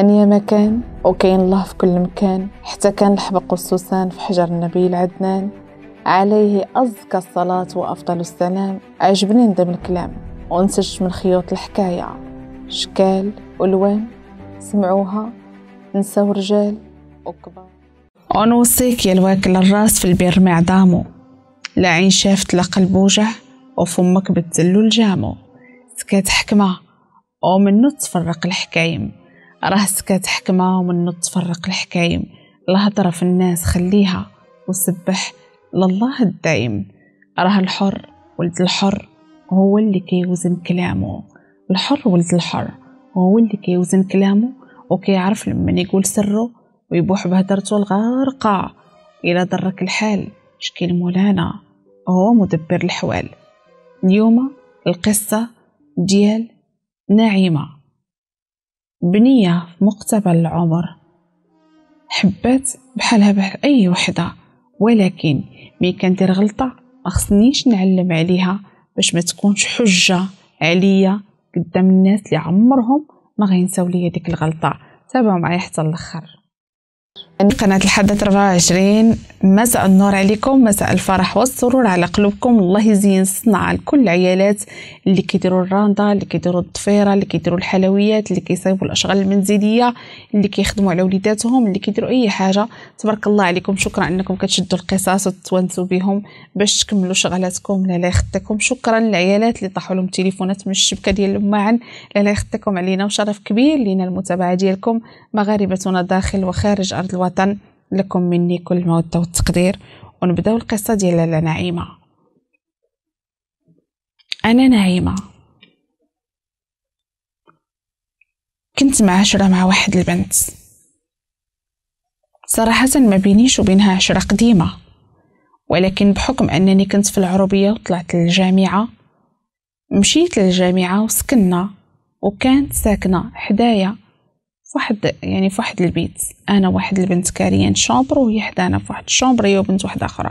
أنيا مكان وكاين الله في كل مكان حتى كان الحبق والسوسان في حجر النبي العدنان عليه أزكى الصلاة وأفضل السلام عجبني ندم الكلام ونسج من خيوط الحكاية شكال ألوان سمعوها نساو رجال وكبار ونوصيك يا الواكل الراس في البير ما لا عين شافت لا قلب وجه وفمك بتزلو الجامو سكات حكمة ومنو تفرق الحكايم راه راسك حكمة ومنو تفرق الحكايم الهضرة في الناس خليها وسبح لله الدايم راه الحر ولد الحر هو اللي كيوزن كلامه الحر ولد الحر هو اللي كيوزن كلامه وكيعرف لمن يقول سره ويبوح بهدرته الغارقة إلى ضرك الحال شكل مولانا هو مدبر الحوال اليوم القصة ديال ناعمه بنية في مقتبل العمر حبات بحالها بحال أي وحدة ولكن مي كندير غلطة ما خصنيش نعلم عليها باش ما تكونش حجة عليا قدام الناس اللي عمرهم ما غينساو ليا ديك الغلطة تابعوا معايا حتى الاخر قناة الحدث 24 مساء النور عليكم مساء الفرح والسرور على قلوبكم الله يزين الصنعة لكل العيالات اللي كيديروا الراندا اللي كيديروا الضفيرة اللي كيديروا الحلويات اللي كيصايبوا الأشغال المنزلية اللي كيخدموا على وليداتهم اللي كيديروا أي حاجة تبارك الله عليكم شكرا أنكم كتشدوا القصص وتتوانسوا بهم باش تكملوا شغلاتكم لا يخطيكم شكرا للعيالات اللي طاحوا لهم التليفونات من الشبكة ديال الماعن لا يخطيكم علينا وشرف كبير لينا المتابعة ديالكم مغاربتنا داخل وخارج أرض الوطن وطن لكم مني كل مودة والتقدير ونبدأ القصة ديال لالا نعيمة أنا نعيمة كنت معاشرة مع واحد البنت صراحة ما بينيش وبينها عشرة قديمة ولكن بحكم أنني كنت في العربية وطلعت للجامعة مشيت للجامعة وسكننا وكانت ساكنة حدايا فواحد يعني فواحد البيت انا واحد البنت كاريان شومبر وهي حدانا فواحد هي وبنت واحده اخرى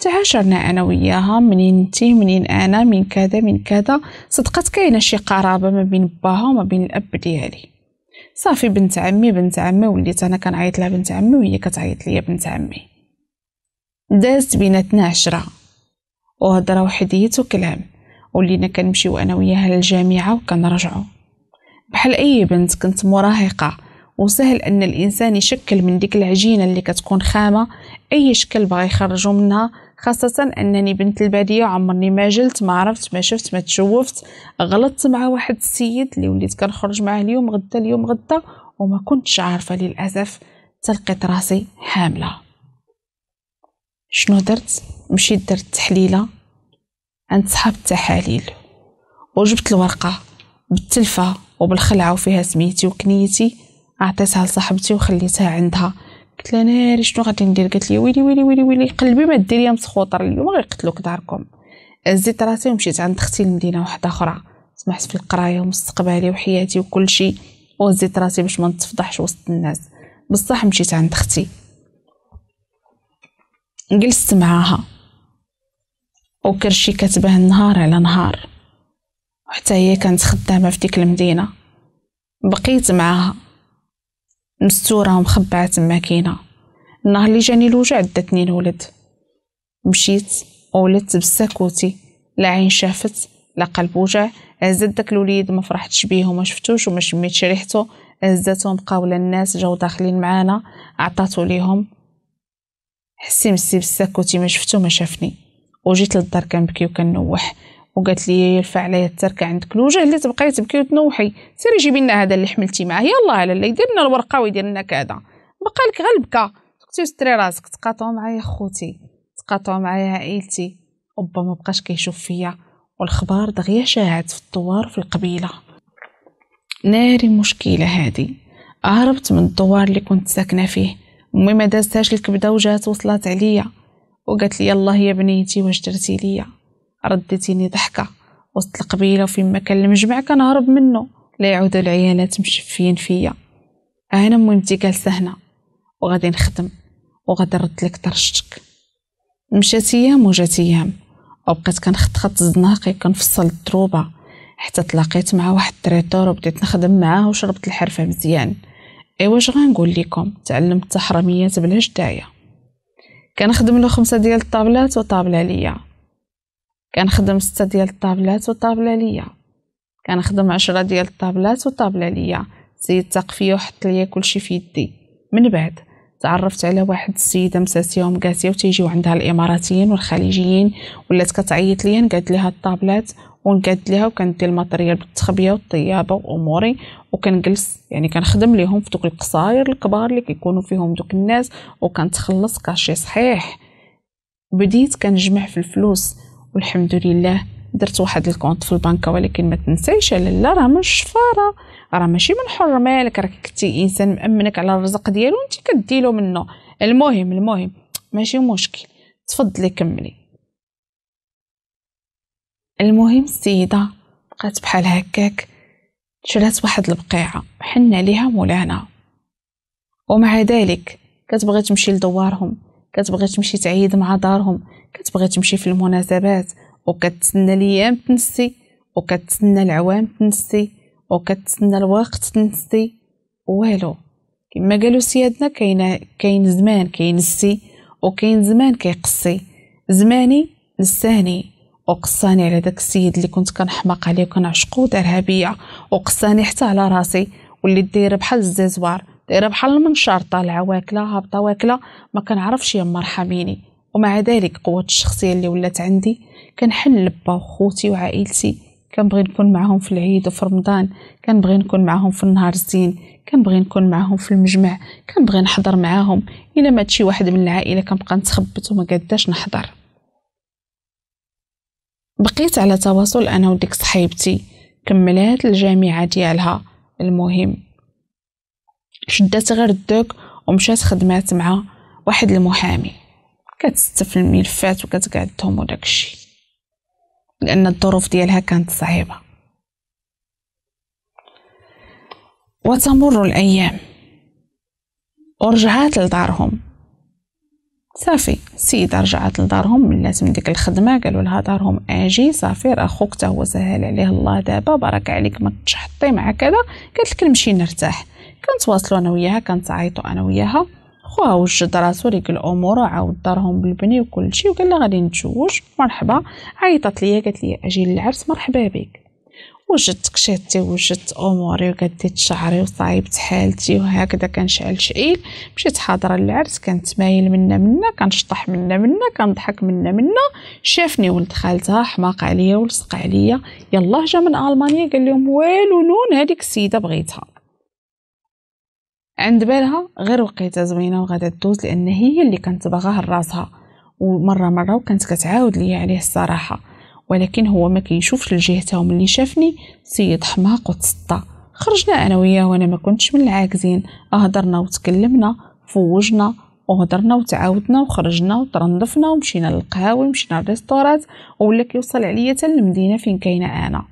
تعاشرنا انا وياها منين انت منين انا من كذا من كذا صدقت كاينه شي قرابه ما بين باها وما بين الاب ديالي صافي بنت عمي بنت عمي وليت انا كنعيط لها بنت عمي وهي كتعيط ليا بنت عمي دازت بيناتنا عشرة وهضره وحديت وكلام ولينا كنمشيو انا وياها للجامعه وكنرجعو بحال أي بنت كنت مراهقة وسهل أن الإنسان يشكل من ديك العجينة اللي كتكون خامة أي شكل بغا يخرجو منها خاصة أنني بنت البادية عمرني ما جلت ما عرفت ما شفت ما تشوفت غلطت مع واحد السيد اللي وليت كنخرج معاه اليوم غدا اليوم غدا وما كنتش عارفة للأسف تلقيت راسي حاملة شنو درت مشيت درت تحليلة عند صحاب التحاليل وجبت الورقة بالتلفة وبالخلعة وفيها سميتي وكنيتي عطيتها لصاحبتي وخليتها عندها قلت لها ناري شنو غادي ندير قالت لي ويلي ويلي ويلي ويلي قلبي ما ديريا مسخوطر اليوم غيقتلوك داركم هزيت راسي ومشيت عند اختي لمدينه واحده اخرى سمحت في القرايه ومستقبلي وحياتي وكل شيء وهزيت راسي باش ما نتفضحش وسط الناس بصح مشيت عند اختي جلست معاها وكرشي كتباه نهار على نهار حتى هي كانت خدامة في ديك المدينة بقيت معاها مستورة ومخبعة تما النهار اللي جاني الوجع داتني الولد مشيت ولدت بالساكوتي لا عين شافت لا قلب وجع عزت داك الوليد ما فرحتش بيه وما شفتوش وما شميت ريحته هزاتهم بقاو الناس جاو داخلين معانا عطاتو ليهم حسي مسي بالساكوتي ما شفتو ما شافني وجيت للدار كنبكي وكنوح وقالت لي يرفع عليا التركه عندك الوجه اللي تبقاي تبكي وتنوحي سيري جيبي لنا هذا اللي حملتي معاه يلا على اللي يدير لنا الورقه ويدير لنا كذا بقى لك غير البكا سكتي وستري راسك تقاطعوا معايا خوتي تقاطعوا معايا عائلتي أوبا ما بقاش كيشوف فيا والخبار دغيا شاعت في الدوار في القبيله ناري مشكله هادي هربت من الدوار اللي كنت ساكنه فيه امي ما دازتهاش الكبده وجات وصلت عليا وقالت لي يلاه يا بنيتي واش درتي ليا رديتيني ضحكه وسط القبيله وفيما كان المجمع كنهرب منه لا يعود العيالات مشفيين فيا انا مهمتي جالسه هنا وغادي نخدم وغادي نرد لك طرشتك مشات ايام وجات ايام وبقيت كنخطخط زناقي كنفصل التروبه حتى تلاقيت مع واحد التريتور وبديت نخدم معاه وشربت الحرفه مزيان ايوا واش غنقول لكم تعلمت التحرميات بلا جدايه كنخدم له خمسه ديال الطابلات وطابله ليا كنخدم ستة ديال الطابلات وطابلة ليا كنخدم عشرة ديال الطابلات وطابلة ليا سيد تاق فيا وحط ليا كلشي في يدي من بعد تعرفت على واحد السيدة مساسية ومقاسية وتيجيو عندها الإماراتيين والخليجيين ولات كتعيط ليا نقاد ليها الطابلات ونقاد ليها وكندي الماتريال بالتخبيه والطيابه واموري وكنجلس يعني كنخدم ليهم في دوك القصاير الكبار اللي كيكونوا فيهم دوك الناس وكنتخلص كاشي صحيح بديت كنجمع في الفلوس والحمد لله درت واحد الكونت في البنكة ولكن ما على لا راه من الشفارة راه ماشي من حر مالك راك كنتي انسان مامنك على الرزق ديالو انت كديلو منه المهم المهم ماشي مشكل تفضلي كملي المهم السيدة بقات بحال هكاك شرات واحد البقيعة حنا ليها مولانا ومع ذلك كتبغي تمشي لدوارهم كتبغي تمشي تعيد مع دارهم كتبغي تمشي في المناسبات وكتسنى الايام تنسي وكتسنى العوام تنسي وكتسنى الوقت تنسي والو كما قالوا سيادنا كاين كاين زمان كينسي وكاين زمان كيقصي زماني نساني وقصاني على داك السيد اللي كنت كنحماق عليه وكنعشقو دارها بيا وقصاني حتى على راسي واللي دايره بحال الزازوار دايره بحال المنشار طالعه واكله هابطه واكله ما كنعرفش يما رحميني ومع ذلك قوة الشخصية اللي ولات عندي كنحل لبا وخوتي وعائلتي كنبغي نكون معهم في العيد وفي رمضان كنبغي نكون معهم في النهار الزين كنبغي نكون معهم في المجمع كنبغي نحضر معاهم الا مات شي واحد من العائله كنبقى نتخبت وما قداش نحضر بقيت على تواصل انا وديك صحيبتي كملات الجامعه ديالها المهم شدات غير الدوك ومشات خدمات مع واحد المحامي كتستف الملفات وكتقعدهم وداكشي لان الظروف ديالها كانت صعيبه وتمر الايام ورجعات لدارهم صافي سيدة رجعت لدارهم ملات من ديك الخدمة قالوا لها دارهم اجي صافي راه خوك تا هو سهل عليه الله دابا بارك عليك ما تشحطي مع كذا قالت لك نمشي نرتاح كنتواصلوا انا وياها كنتعيطوا انا وياها خوها وجد راسو رجل الامور وعاود دارهم بالبني وكل شيء وقال لها غادي نتزوج مرحبا عيطت ليا قالت لي اجي للعرس مرحبا بك وجدت شاتي وجدت اموري وقديت شعري وصايبت حالتي وهكذا كنشعل شعيل مشيت حاضره للعرس مايل منا منا كنشطح منا منا كنضحك منا منا شافني ولد خالتها حماق عليا ولصق عليا يلاه جا من المانيا قال لهم والو نون هذيك السيده بغيتها عند بالها غير وقيته زوينه وغادا دوز لان هي اللي كانت باغاها لراسها ومره مره وكانت كتعاود ليا عليه الصراحه ولكن هو ما كيشوفش لجهته ملي شافني سيد حماق وتسطى خرجنا انا وياه وانا ما كنتش من العاكزين اهدرنا وتكلمنا فوجنا وهدرنا وتعاودنا وخرجنا وترنضفنا ومشينا للقهاوي ومشينا للريستورات ولا كيوصل عليا حتى المدينه فين كاينه انا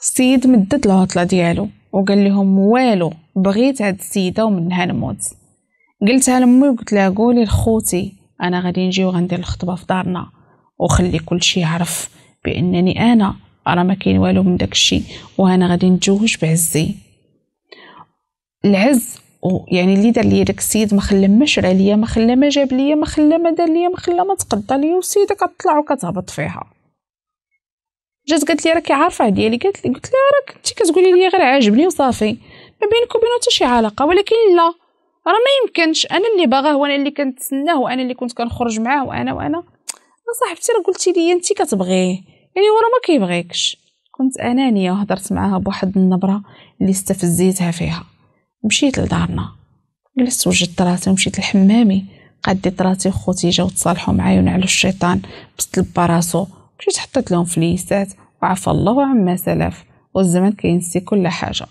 السيد مدد العطله ديالو وقال لهم والو بغيت هاد السيده ومنها نموت قلتها لامي وقلت لها قولي لخوتي انا غادي نجي وغندير الخطبه في دارنا وخلي كل شيء يعرف بانني انا راه ما كاين والو من داكشي وانا غادي نتزوج بعزي العز يعني اللي دار ليا داك السيد ما خلى ما شرى ليا ما خلى ما جاب ليا ما خلى ما دار ليا ما خلى ما تقضى ليا وسيده كطلع وكتهبط فيها جات قالت لي راكي عارفه ديالي قالت لي قلت لها راك انت كتقولي لي غير عاجبني وصافي ما بينك وبينه حتى شي علاقه ولكن لا راه ما يمكنش انا اللي باغاه وانا اللي كنتسناه وانا اللي كنت كنخرج معاه وانا وانا صاحبتي راه قلتي لي انت كتبغيه يعني هو راه ما كيبغيكش كنت انانيه وهضرت معاها بواحد النبره اللي استفزيتها فيها مشيت لدارنا جلست وجدت راسي ومشيت لحمامي قديت راسي وخوتي جاو تصالحوا معايا ونعلو الشيطان بس لبا راسو مشيت حطيت لهم فليسات وعفى الله عما سلف والزمن كينسي كل حاجة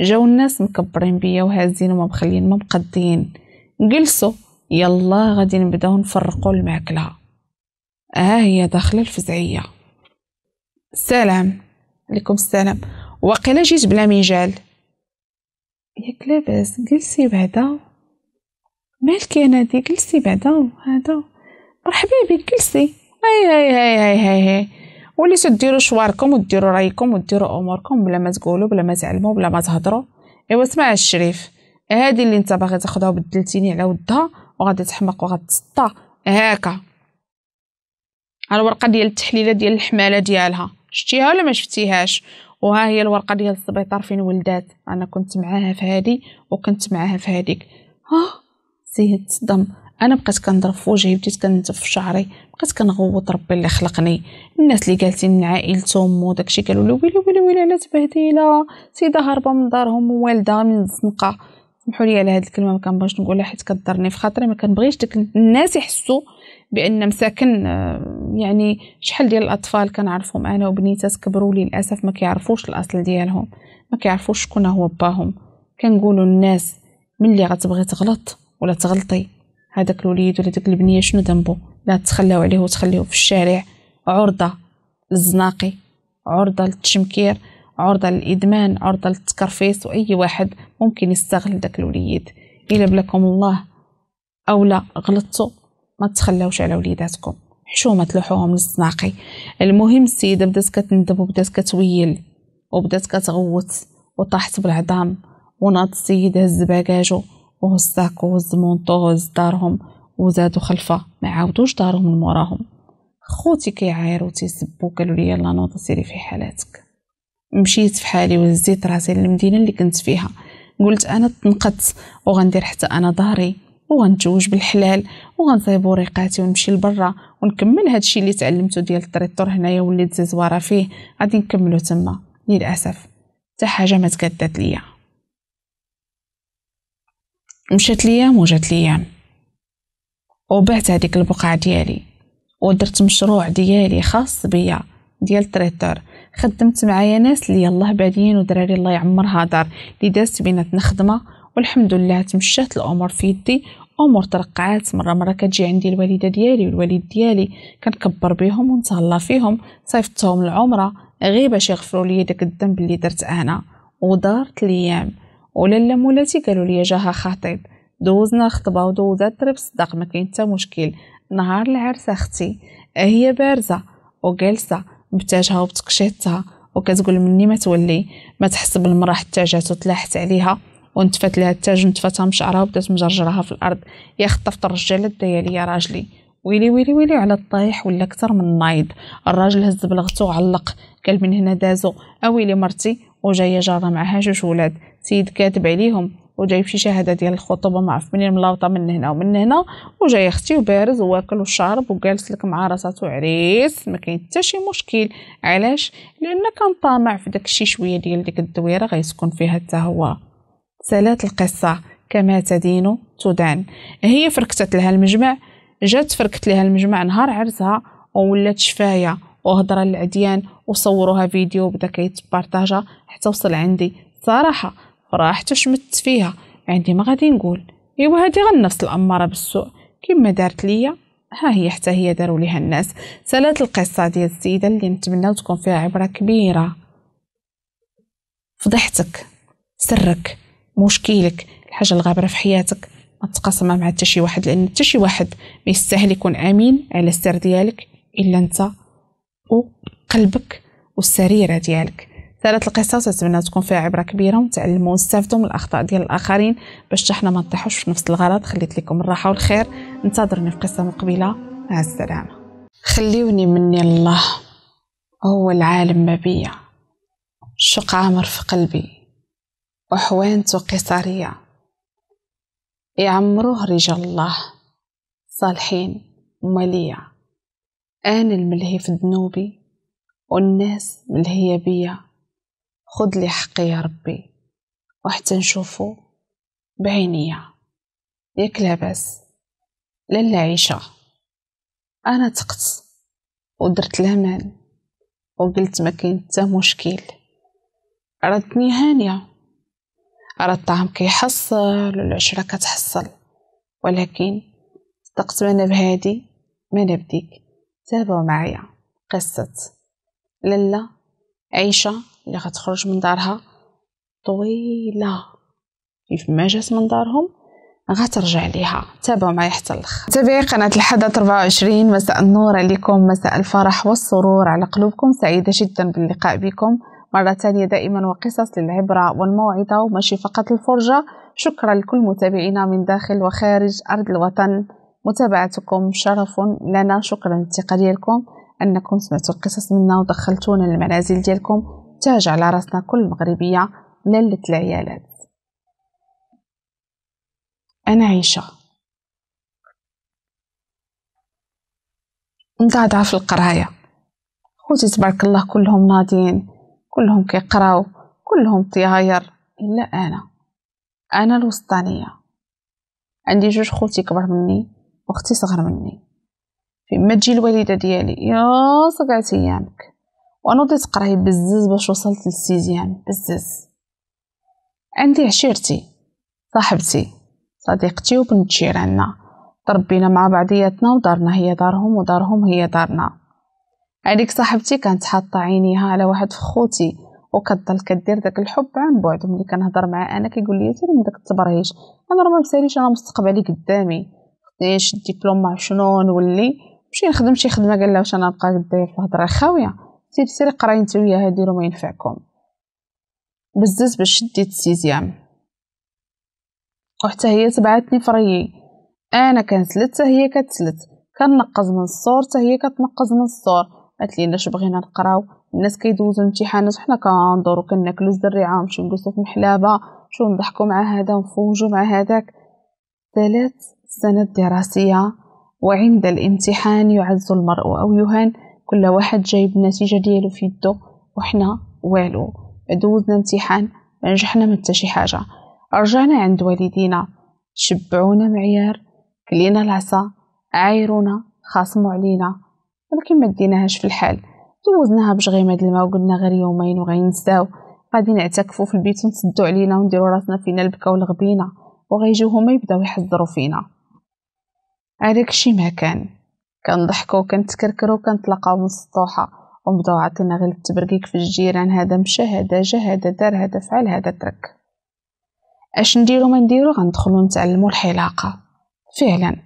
جاو الناس مكبرين بيا وهازين وما مخلين ما مقدين جلسوا يلا غادي نبداو نفرقوا الماكله ها آه هي داخله الفزعيه السلام عليكم السلام وقيلا جيت بلا مجال ياك لاباس جلسي بعدا مالك يا نادي جلسي بعدا هذا مرحبا بك جلسي هاي هاي هاي هاي هاي, هاي. وليتو ديروا شواركم وديروا رايكم وديروا اموركم بلا ما تقولوا بلا ما تعلموا بلا ما تهضروا ايوا اسمع الشريف هادي اللي انت باغي تاخدها وبدلتيني على ودها وغادي تحمق وغتسطى هاكا الورقه ديال التحليله ديال الحماله ديالها شتيها ولا ما شفتيهاش وها هي الورقه ديال السبيطار فين ولدات انا كنت معاها في هادي وكنت معاها في هاديك ها زيد صدم انا بقيت كنضرب في وجهي بديت كنتف في شعري بقيت كنغوت ربي اللي خلقني الناس اللي قالت مع عائلتهم وداكشي قالوا لي ويلي ويلي ويلي على تبهديله سيده هاربه من دارهم ووالده من الزنقه سمحوا لي على هذه الكلمه ما كنبغيش نقولها حيت كضرني في خاطري ما كنبغيش داك الناس يحسوا بان مساكن آه، يعني شحال ديال الاطفال كنعرفهم انا وبنيتات كبروا للاسف ما كيعرفوش الاصل ديالهم ما كيعرفوش شكون هو باهم كنقولوا الناس ملي غتبغي تغلط ولا تغلطي هذاك الوليد ولا ديك البنيه شنو ذنبو لا تخلاو عليه وتخليوه في الشارع عرضه للزناقي عرضه للتشمكير عرضه للادمان عرضه للتكرفيس واي واحد ممكن يستغل داك الوليد الا بلاكم الله او لا غلطتوا ما تخلاوش على وليداتكم حشومه تلوحوهم للزناقي المهم السيده بدات كتندب وبدات كتويل وبدات كتغوت وطاحت بالعظام وناض السيد هز باكاجو وهزاكو والزمونطو وهز دارهم وزادو خلفة ما عاودوش دارهم من موراهم خوتي كيعايروا تيسبوا قالوا لي يلا نوض سيري في حالاتك مشيت في حالي وهزيت راسي للمدينه اللي كنت فيها قلت انا تنقدت وغندير حتى انا ظهري وغنتزوج بالحلال وغنصايب وريقاتي ونمشي لبرا ونكمل هادشي اللي تعلمته ديال التريطور هنايا وليت زواره فيه غادي نكملو تما للاسف حتى حاجه ما تكادات ليا مشات ليام وجات ليام وبعت هذيك البقعة ديالي ودرت مشروع ديالي خاص بيا ديال تريتور خدمت معايا ناس اللي الله بادين ودراري الله يعمرها دار اللي دازت بيناتنا خدمه والحمد لله تمشات الامور في يدي امور ترقعات مره مره كتجي عندي الوالده ديالي والوالد ديالي كنكبر بهم ونتهلا فيهم صيفطتهم العمره غير باش يغفروا لي داك الذنب اللي درت انا ودارت ليام ولا مولاتي قالوا لي جاها خطيب دوزنا خطبة ودوزة درب صداق ما كاين مشكل نهار العرس اختي هي بارزة وجلسة بتاجها وبتقشيطها وكتقول مني ما تولي ما تحس بالمرة حتى جات وتلاحت عليها ونتفات لها التاج ونتفاتها من وبدات مجرجرها في الارض يا خطفت الرجال دايالي يا راجلي ويلي ويلي ويلي على الطايح ولا اكثر من نايض الراجل هز بلغته وعلق قال من هنا دازو اويلي مرتي وجايه جاره معها جوج ولاد سيد كاتب عليهم وجايب شي شهاده ديال الخطوبه ما عرف منين ملاوطه من هنا ومن هنا وجاي اختي وبارز وواكل وشارب وجالس لك مع راساتو عريس ما كاين حتى شي مشكل علاش لان كان طامع في داك شويه ديال ديك الدويره غيسكن فيها حتى هو سالات القصه كما تدين تدان هي فركتت لها المجمع جات فركت لها المجمع نهار عرسها وولات شفايه وهضر للعديان وصوروها فيديو بدا كيتبارطاجا حتى وصل عندي صراحه راحت وشمت فيها عندي ما غادي نقول ايوا هادي غنفس الاماره بالسوء كما دارت ليا ها هي حتى هي داروا ليها الناس سالات القصه ديال السيده اللي نتمنى تكون فيها عبره كبيره فضحتك سرك مشكلك الحاجه الغابره في حياتك ما تقاسمها مع حتى شي واحد لان حتى شي واحد ما يستاهل يكون امين على السر ديالك الا انت وقلبك والسريره ديالك ثلاث القصة تتمنى تكون فيها عبرة كبيرة وتعلموا واستفدوا من الأخطاء ديال الآخرين باش حتى حنا ما نطيحوش في نفس الغلط خليت لكم الراحة والخير انتظروني في قصة مقبلة مع السلامة خليوني مني الله هو العالم ما بيا شق عامر في قلبي وحوانت قصرية يعمروه رجال الله صالحين ومليا أنا الملهي في ذنوبي والناس ملهية بيا خذ لي حقي يا ربي وحتى نشوفو بعينيا ياك لاباس لالا عيشة انا تقت ودرت الهمال وقلت ما كاين حتى مشكل ردني هانيه راه الطعام كيحصل والعشره كتحصل ولكن صدقت ما بهادي ما نبديك بديك تابعوا معايا قصه لالا عيشه اللي غتخرج من دارها طويله كيف ما جات من دارهم غترجع ليها تابعوا معايا حتى الاخر متابعي قناه الحدث 24 مساء النور عليكم مساء الفرح والسرور على قلوبكم سعيده جدا باللقاء بكم مرة ثانية دائما وقصص للعبرة والموعظة وماشي فقط الفرجة شكرا لكل متابعينا من داخل وخارج أرض الوطن متابعتكم شرف لنا شكرا للثقة ديالكم أنكم سمعتوا القصص منا ودخلتونا للمنازل ديالكم تاج على راسنا كل مغربية ليلة العيالات أنا عيشة مضعضعة في القراية خوتي تبارك الله كلهم ناضين كلهم كيقراو كلهم طياير إلا أنا أنا الوسطانية عندي جوج خوتي كبر مني وأختي صغر مني فيما تجي الوالدة ديالي يا صقعت أيامك وانا ضليت بزز باش وصلت للسيزيان بزز عندي عشيرتي صاحبتي صديقتي وبنت جيراننا تربينا مع بعضياتنا ودارنا هي دارهم ودارهم هي دارنا عليك صاحبتي كانت حاطه عينيها على واحد فخوتي وكتضل كدير داك الحب عن بعد ملي كنهضر معاه انا كيقول لي سيري من داك التبريش انا راه ما مساليش انا مستقبلي قدامي خديش الدبلوم مع شنو نولي نمشي نخدم شي خدمه قال لها واش انا نبقى داير في الهضره خاويه سير سير قراي نتا وياها ديرو ما ينفعكم بزز باش شديت السيزيام وحتى هي تبعتني فريي انا كنسلت حتى هي كتسلت كنقز من الصور حتى هي كتنقز من الصور قالت لي لاش بغينا نقراو الناس كيدوزو امتحانات حنا كندورو كناكلو الزريعه نمشيو نجلسو في محلابه شو نضحكو مع هذا ونفوجو مع هذاك ثلاث سنة دراسية وعند الامتحان يعز المرء أو يهان كل واحد جايب النتيجة ديالو في يدو وحنا والو دوزنا امتحان ما نجحنا من شي حاجة رجعنا عند والدينا شبعونا معيار كلينا العصا عايرونا خاصموا علينا ولكن ما ديناهاش في الحال دوزناها بشغيمة الماء وقلنا غير يومين وغينساو غادي نعتكفوا في البيت ونسدو علينا ونديرو راسنا فينا البكا والغبينا وغيجيو هما يبداو يحضروا فينا هذاك الشيء ما كان كنضحكو كنتكركرو كنتلاقاو من السطوحه ونبداو عاطينا غير التبركيك في الجيران هذا مشى هذا جا هذا دار هذا فعل هذا ترك اش نديرو ما نديرو غندخلو نتعلمو الحلاقه فعلا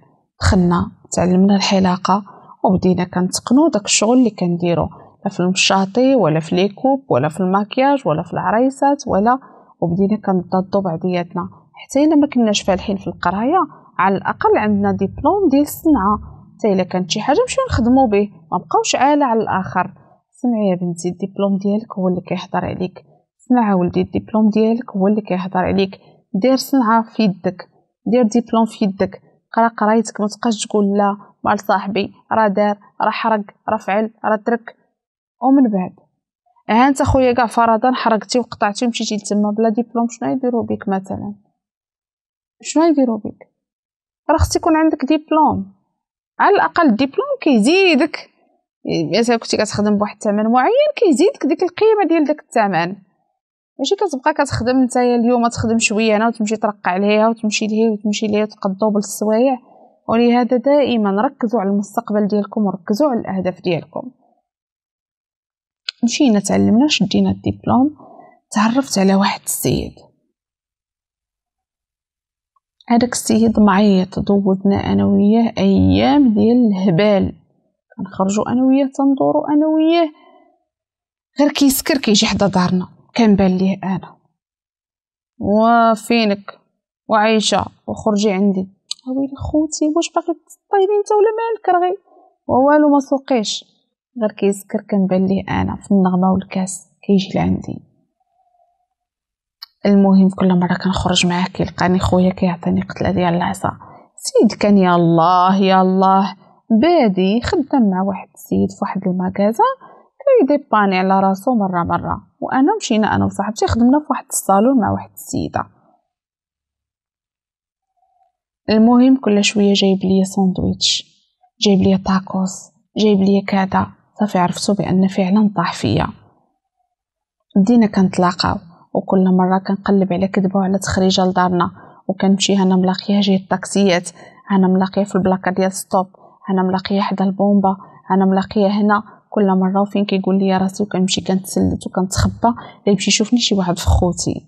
دخلنا تعلمنا الحلاقه وبدينا كنتقنو داك الشغل اللي كنديرو لا في المشاطي ولا في ليكوب ولا في الماكياج ولا في العريسات ولا وبدينا كنضادو بعضياتنا حتى الا ما كناش فالحين في القرايه على الاقل عندنا ديبلوم ديال الصنعه حتى الا كانت شي حاجه نمشيو نخدمو به ما بقاوش عالة على الاخر سمعي يا بنتي الدبلوم ديالك هو اللي كيهضر عليك سمع ولدي الدبلوم ديالك هو اللي كيهضر عليك دير صنعه في يدك دير ديبلوم في يدك قرا قرايتك ما تبقاش تقول لا مع صاحبي راه دار راه حرق راه فعل راه ترك ومن بعد ها انت خويا كاع فرضا حرقتي وقطعتي ومشيتي لتما بلا ديبلوم شنو يديروا بك مثلا شنو يديروا بك راه خص يكون عندك ديبلوم على الاقل الدبلوم كيزيدك مثلا يعني كنتي كتخدم بواحد الثمن معين كيزيدك ديك القيمه ديال داك الثمن ماشي كتبقى كتخدم نتايا اليوم تخدم شويه هنا وتمشي ترقع عليها وتمشي لهيه وتمشي لهيه تقضوا بالسوايع ولهذا دائما ركزوا على المستقبل ديالكم وركزوا على الاهداف ديالكم مشينا تعلمنا شدينا الدبلوم تعرفت على واحد السيد السيد معيط دوزنا انا وياه ايام ديال الهبال كنخرجوا انا وياه تندوروا انا وياه غير كيسكر كيجي حدا دارنا كنبان ليه انا وفينك وعايشه وخرجي عندي ويلي خوتي واش باغي تطيري انت ولا مالك رغي ووالو ما سوقيش غير كيسكر كنبان ليه انا في النغمه والكاس كيجي لعندي المهم كل مرة كنخرج معاه كيلقاني خويا كيعطيني قتلة ديال العصا سيد كان يا الله يا الله بادي خدام مع واحد السيد في واحد المكازا كيديباني على راسو مرة مرة وأنا مشينا أنا وصاحبتي خدمنا في واحد الصالون مع واحد السيدة المهم كل شوية جايب ليا ساندويتش جايب ليا تاكوس جايب ليا كذا صافي عرفتو بأن فعلا طاح فيا بدينا كنتلاقاو وكل مرة كنقلب على كذبة وعلى تخريجة لدارنا وكنمشي هنا ملاقيها جهة الطاكسيات انا ملاقيها في البلاكه ديال ستوب انا ملاقيها حدا البومبا انا ملاقيها هنا كل مره وفين كيقول لي راسي وكنمشي كنتسلت وكنتخبى لا يمشي يشوفني شي واحد في خوتي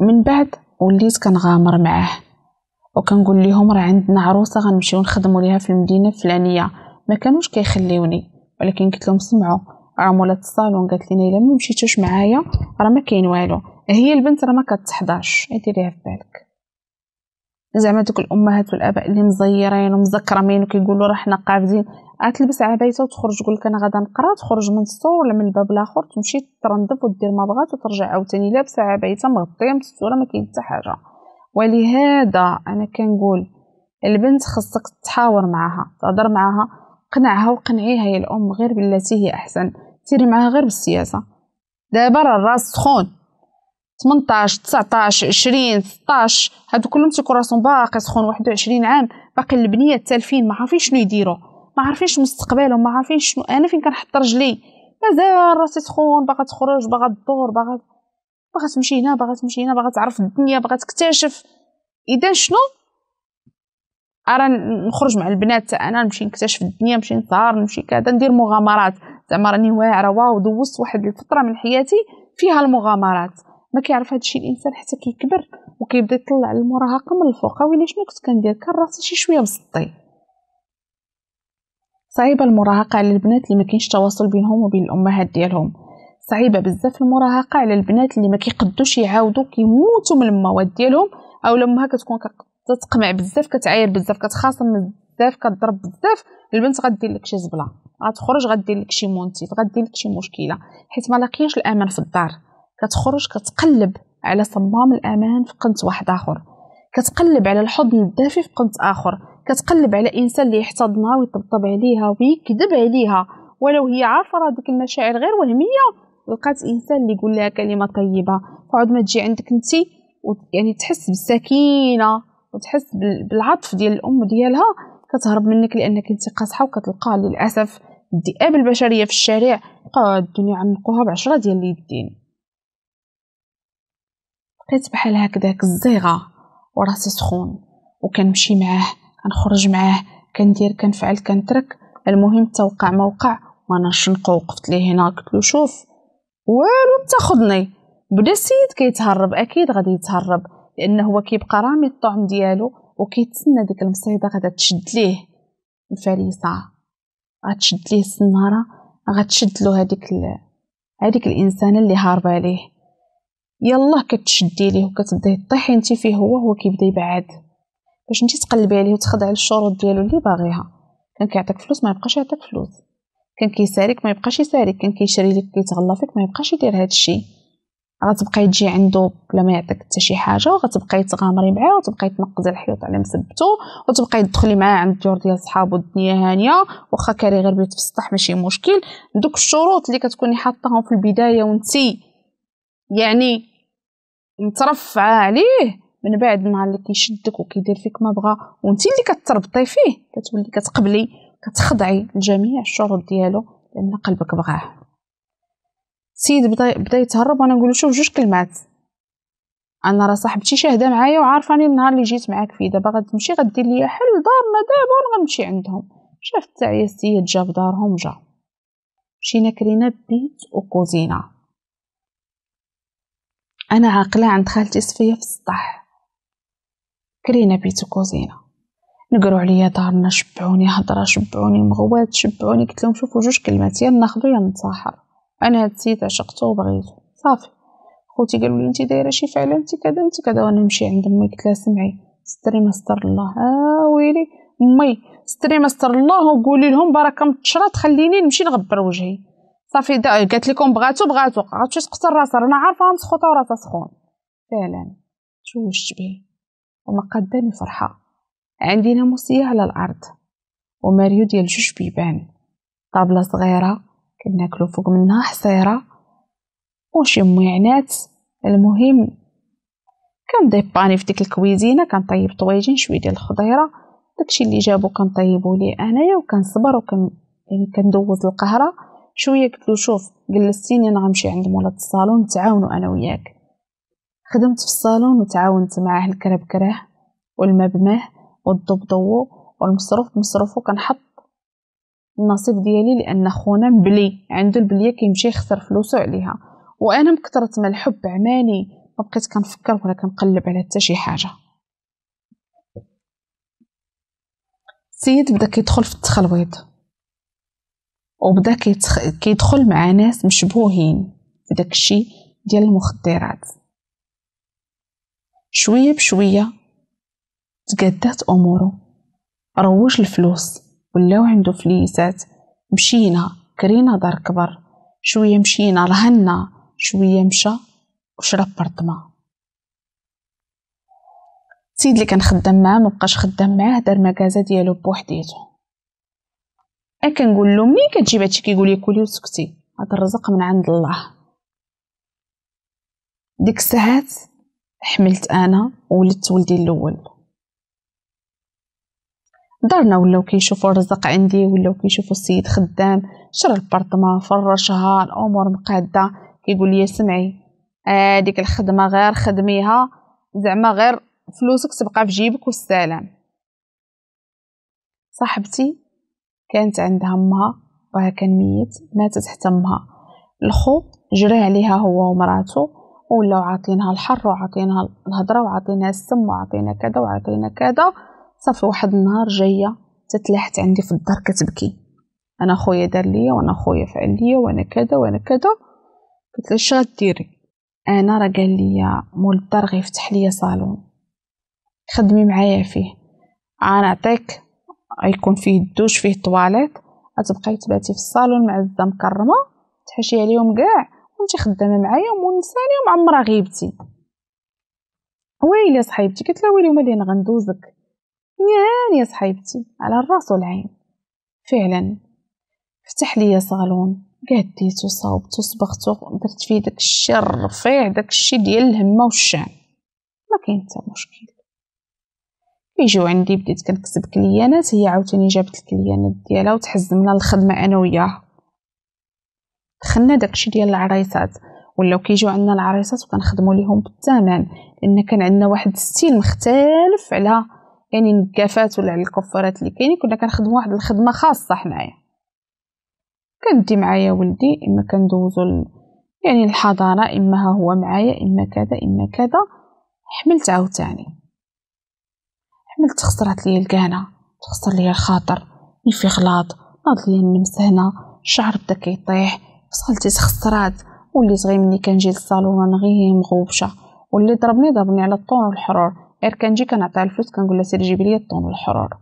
من بعد وليت كنغامر معاه وكنقول لهم راه عندنا عروسه غنمشيو نخدموا ليها في المدينه الفلانيه ما كانوش كيخليوني ولكن قلت لهم سمعوا عمولات الصالون قالت لينا الا ما مشيتوش معايا راه ما كاين والو هي البنت راه ما كتحضرش ديريها في بالك زعما دوك الامهات والاباء اللي مزيرين ومزكرمين وكيقولوا راه حنا قافزين غتلبس عبايته وتخرج تقول لك انا غادا نقرا تخرج من السور ولا من الباب الاخر تمشي ترندف ودير ما بغات وترجع عاوتاني لابسه عبايته مغطيه مستوره ما كاين حتى حاجه ولهذا انا كنقول البنت خصك تحاور معها تهضر معها قنعها وقنعيها هي الام غير بالتي هي احسن سيري معاها غير بالسياسه دابا راه الراس سخون 18 19 20 16 هادو كلهم تيكون راسهم باقي سخون 21 عام باقي البنيه التالفين ما عارفين شنو يديرو ما عارفينش مستقبلهم ما عارفين شنو انا فين كنحط رجلي مازال راسي سخون باغا تخرج باغا تدور باغا باغا تمشي هنا باغا تمشي هنا باغا تعرف الدنيا باغا تكتشف اذا شنو ارا نخرج مع البنات انا نمشي نكتشف الدنيا نمشي نسهر نمشي كذا ندير مغامرات زعما راني واعره واو دوزت واحد الفتره من حياتي فيها المغامرات ما كيعرف هذا الشيء الانسان حتى كيكبر وكيبدا يطلع المراهقه من الفوق ويلي شنو كنت كندير كان راسي شي شويه مسطي صعيبه المراهقه على البنات اللي ما كاينش تواصل بينهم وبين الامهات ديالهم صعيبه بزاف المراهقه على البنات اللي ما كيقدوش يعاودوا كيموتوا من المواد ديالهم او لما كتكون كتقمع بزاف كتعاير بزاف كتخاصم بزاف كضرب بزاف البنت غدير لك شي زبله غتخرج غدير لك شي مونتيف غدير لك شي مشكله حيت ما لاقيش الامان في الدار كتخرج كتقلب على صمام الامان في قنت واحد اخر كتقلب على الحضن الدافي في قنت اخر كتقلب على انسان اللي يحتضنها ويطبطب عليها ويكذب عليها ولو هي عارفه راه ديك المشاعر غير وهميه لقات انسان اللي يقول لها كلمه طيبه فعاد ما تجي عندك انت يعني تحس بالسكينه وتحس بالعطف ديال الام ديالها كتهرب منك لانك انت قاصحه وكتلقى للاسف الذئاب البشريه في الشارع بقاو الدنيا عنقوها بعشرة ديال اليدين بقيت بحال هكذاك الزيغه وراسي سخون وكنمشي معاه كنخرج معاه كندير كنفعل كنترك المهم توقع موقع وانا شنقو وقفت ليه هنا قلت له شوف والو تاخذني بدا السيد كيتهرب اكيد غادي يتهرب لانه هو كيبقى رامي الطعم ديالو وكيتسنى ديك المصيده غادا تشد ليه الفريسه غتشد ليه السناره غتشد له هاديك ال... هاديك الانسانه اللي هاربه عليه يلا كتشدي ليه وكتبداي طيحي انتي فيه هو هو كيبدا يبعد باش انتي تقلبي عليه وتخضعي للشروط ديالو اللي باغيها كان كيعطيك فلوس ما يبقاش يعطيك فلوس كان كيساريك ما يبقاش يساريك كان كيشري لك كيتغلى فيك ما يبقاش يدير هادشي الشيء غتبقاي تجي عنده بلا ما يعطيك حتى شي حاجه وغتبقاي تغامري معاه وتبقاي تنقزي الحيوط على مسبتو وتبقاي تدخلي معاه عند الدور ديال صحابو الدنيا هانيه واخا كاري غير بيت في السطح ماشي مشكل دوك الشروط اللي كتكوني حاطاهم في البدايه وانتي يعني مترفعه عليه من بعد ما اللي كيشدك وكيدير فيك ما بغا وانتي اللي كتربطي فيه كتولي كتقبلي كتخضعي لجميع الشروط ديالو لان قلبك بغاه سيد بدا بدا يتهرب وانا نقول شوف جوج كلمات انا راه صاحبتي شاهده معايا وعارفاني النهار اللي جيت معاك فيه دابا غتمشي غدير ليا حل دارنا دابا وانا غنمشي عندهم شاف تاعيا السيد جا في دارهم جا مشينا كرينا بيت وكوزينه انا عاقله عند خالتي صفيه في السطح كرينا بيت وكوزينه نقروا عليا دارنا شبعوني هضره شبعوني مغوات شبعوني قلت لهم شوفوا جوج كلمات يا ناخذو يا نتصاحر انا هاد السيد عشقته وبغيته صافي خوتي قالوا لي انت دايره شي فعل انت كذا انت كذا وانا نمشي عند امي قلت لها سمعي ستري ما ستر الله اه ويلي امي ستري ما ستر الله وقولي لهم بركه من خليني نمشي نغبر وجهي صافي قالت لكم بغاتو بغاتو قعدت تقتل راسها رانا عارفه مسخوطه وراسها سخون فعلا توجت به وما قداني فرحه عندي ناموسيه على الارض وماريو ديال جوج بيبان طابله صغيره كناكلو فوق منها حصيرة وشي ميعنات المهم كنديباني في ديك الكويزينه كنطيب طويجين شويه ديال الخضيره داكشي اللي جابو كنطيبو ليه انايا وكنصبر وكن يعني كندوز القهره شويه قلت له شوف جلستيني انا غنمشي عند مولا الصالون تعاونوا انا وياك خدمت في الصالون وتعاونت معاه الكرب كره والمبمه بماه بضو والمصروف بمصروفو كنحط النصيب ديالي لان خونا مبلي عنده البليه كيمشي يخسر فلوسو عليها وانا مكثرت من الحب عماني ما بقيت كنفكر ولا كنقلب على حتى شي حاجه السيد بدا كيدخل في التخلويض وبدا كيتخ... كيدخل مع ناس مشبوهين في داكشي ديال المخدرات شويه بشويه تقادات اموره روج الفلوس ولاو عندو فليسات مشينا كرينا دار كبر شوية مشينا رهنا شوية مشى وشرب برطمة سيد اللي كان خدام معاه مبقاش خدام معاه دار مكازا ديالو بوحديتو انا كنقول له منين كتجيب هادشي كيقول لي وسكتي هاد الرزق من عند الله ديك الساعات حملت انا وولدت ولدي الاول دارنا ولاو كيشوفوا الرزق عندي ولاو كيشوفوا السيد خدام شرى البرطمة فرشها الامور مقاده كيقول لي سمعي هذيك آه الخدمه غير خدميها زعما غير فلوسك تبقى في جيبك والسلام صاحبتي كانت عندها امها وها كان ميت ماتت حتى امها الخو جرى عليها هو ومراته ولاو عاطينها الحر وعاطينها الهضره وعاطينها السم وعاطينها كذا وعاطينها كذا صافي واحد النهار جايه تتلحت عندي في الدار كتبكي انا خويا دار ليا وانا خويا فعل ليا وانا كذا وانا كذا قلت لها ديري انا راه قال ليا مول الدار غيفتح ليا صالون خدمي معايا فيه انا عطيك غيكون فيه الدوش فيه طواليت غتبقاي تباتي في الصالون مع الزه مكرمه تحشي عليهم كاع وانت خدامه معايا ومنساني ومعمره غيبتي ويلي صاحبتي قلت لها ويلي ومالي غندوزك يعني يا صحيبتي على الراس والعين فعلا فتح لي صالون قديت صاوبتو صبغتو درت فيه داك الشيء الرفيع داك الشيء ديال الهمه والشان ما كاين حتى مشكل كيجيو عندي بديت كنكسب كليانات هي عاوتاني جابت الكليانات ديالها وتحزمنا الخدمه انا وياها دخلنا داكشي ديال العريسات ولاو كيجيو عندنا العريسات وكنخدموا ليهم بالثمن لان كان عندنا واحد الستيل مختلف على كاينين الكافات ولا على الكفارات اللي كاينين كنا كنخدمو واحد الخدمه خاصه حنايا كندي معايا ولدي اما كندوزو يعني الحضانه اما ها هو معايا اما كذا اما كذا حملت عاوتاني حملت خسرات لي الكانه تخسر لي الخاطر في غلاط ناض لي النمس هنا الشعر بدا كيطيح فصلتي تخسرات وليت غير مني كنجي للصالون غير مغوبشه واللي ضربني ضربني على الطون والحرور إركنجي كنعطيها الفلوس كنقول لها سير جيبي لي الطون والحرارة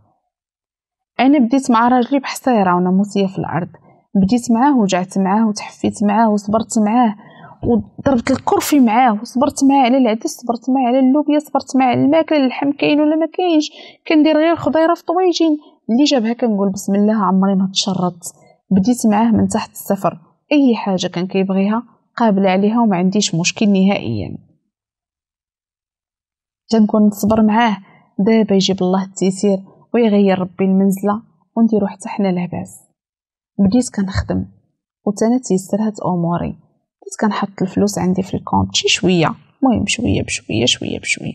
أنا بديت مع راجلي بحال رانا موسية في الأرض بديت معاه وجعت معاه وتحفيت معاه وصبرت معاه وضربت الكرفي معاه وصبرت معاه على العدس صبرت معاه على اللوبيا صبرت معاه على الماكله اللحم كاين ولا ما كاينش كندير غير الخضيره في طويجين اللي جابها كنقول بسم الله عمري ما تشرط بديت معاه من تحت الصفر اي حاجه كان كيبغيها قابله عليها وما عنديش مشكل نهائيا تنكون نصبر معاه دابا يجيب الله التيسير ويغير ربي المنزله ونديرو حتى حنا لاباس بديت كنخدم وتانا تيسرات اموري بديت كنحط الفلوس عندي في الكونت شي شويه المهم شويه بشويه شويه بشويه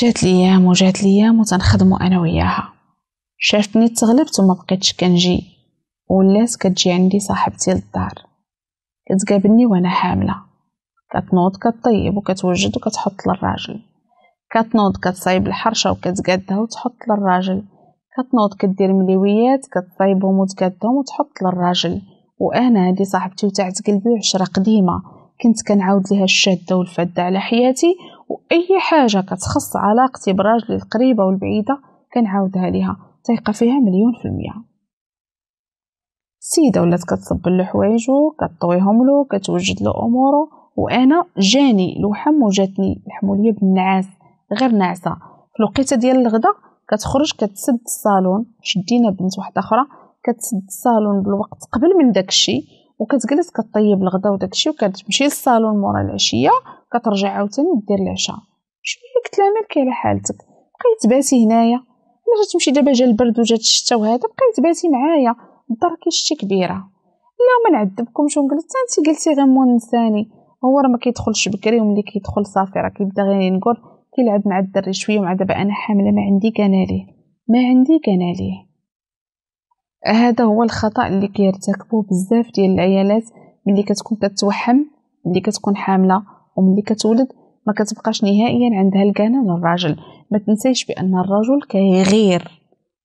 جات ليام وجات ليام وتنخدمو انا وياها شافتني تغلبت وما بقيتش كنجي ولات كتجي عندي صاحبتي للدار كتقابلني وانا حامله كتنوض كطيب وكتوجد وكتحط للراجل كتنوض كتصايب الحرشه وكتقادها وتحط للراجل كتنوض كدير مليويات كتصايبهم وتقادهم وتحط للراجل وانا هادي صاحبتي وتاعت قلبي عشره قديمه كنت كنعاود ليها الشاده والفاده على حياتي واي حاجه كتخص علاقتي براجلي القريبه والبعيده كنعاودها ليها تيقه فيها مليون في المية السيده ولات كتصب له حوايجو كطويهم له كتوجد له اموره وانا جاني الوحم وجاتني الحموليه بالنعاس غير ناعسه في الوقيته ديال الغدا كتخرج كتسد الصالون شدينا بنت واحده اخرى كتسد الصالون بالوقت قبل من داكشي وكتجلس كطيب الغدا وداكشي وكتمشي للصالون مورا العشيه كترجع عاوتاني دير العشاء شويه قلت لها مالك على حالتك بقيت باسي هنايا علاش تمشي دابا جا البرد وجات الشتا وهذا بقيت باسي معايا الدار كيشتي كبيره لا ما نعذبكمش ونجلس انت جلسي غير مونساني هو راه ما كيدخلش بكري وملي كيدخل صافي راه كيبدا غير ينقر كيلعب مع الدري شويه ومع دابا انا حامله ما عندي كان ما عندي كان هذا هو الخطا اللي كيرتكبوه بزاف ديال العيالات ملي كتكون كتوحم ملي كتكون حامله وملي كتولد ما كتبقاش نهائيا عندها الكانه للراجل ما تنسيش بان الرجل كيغير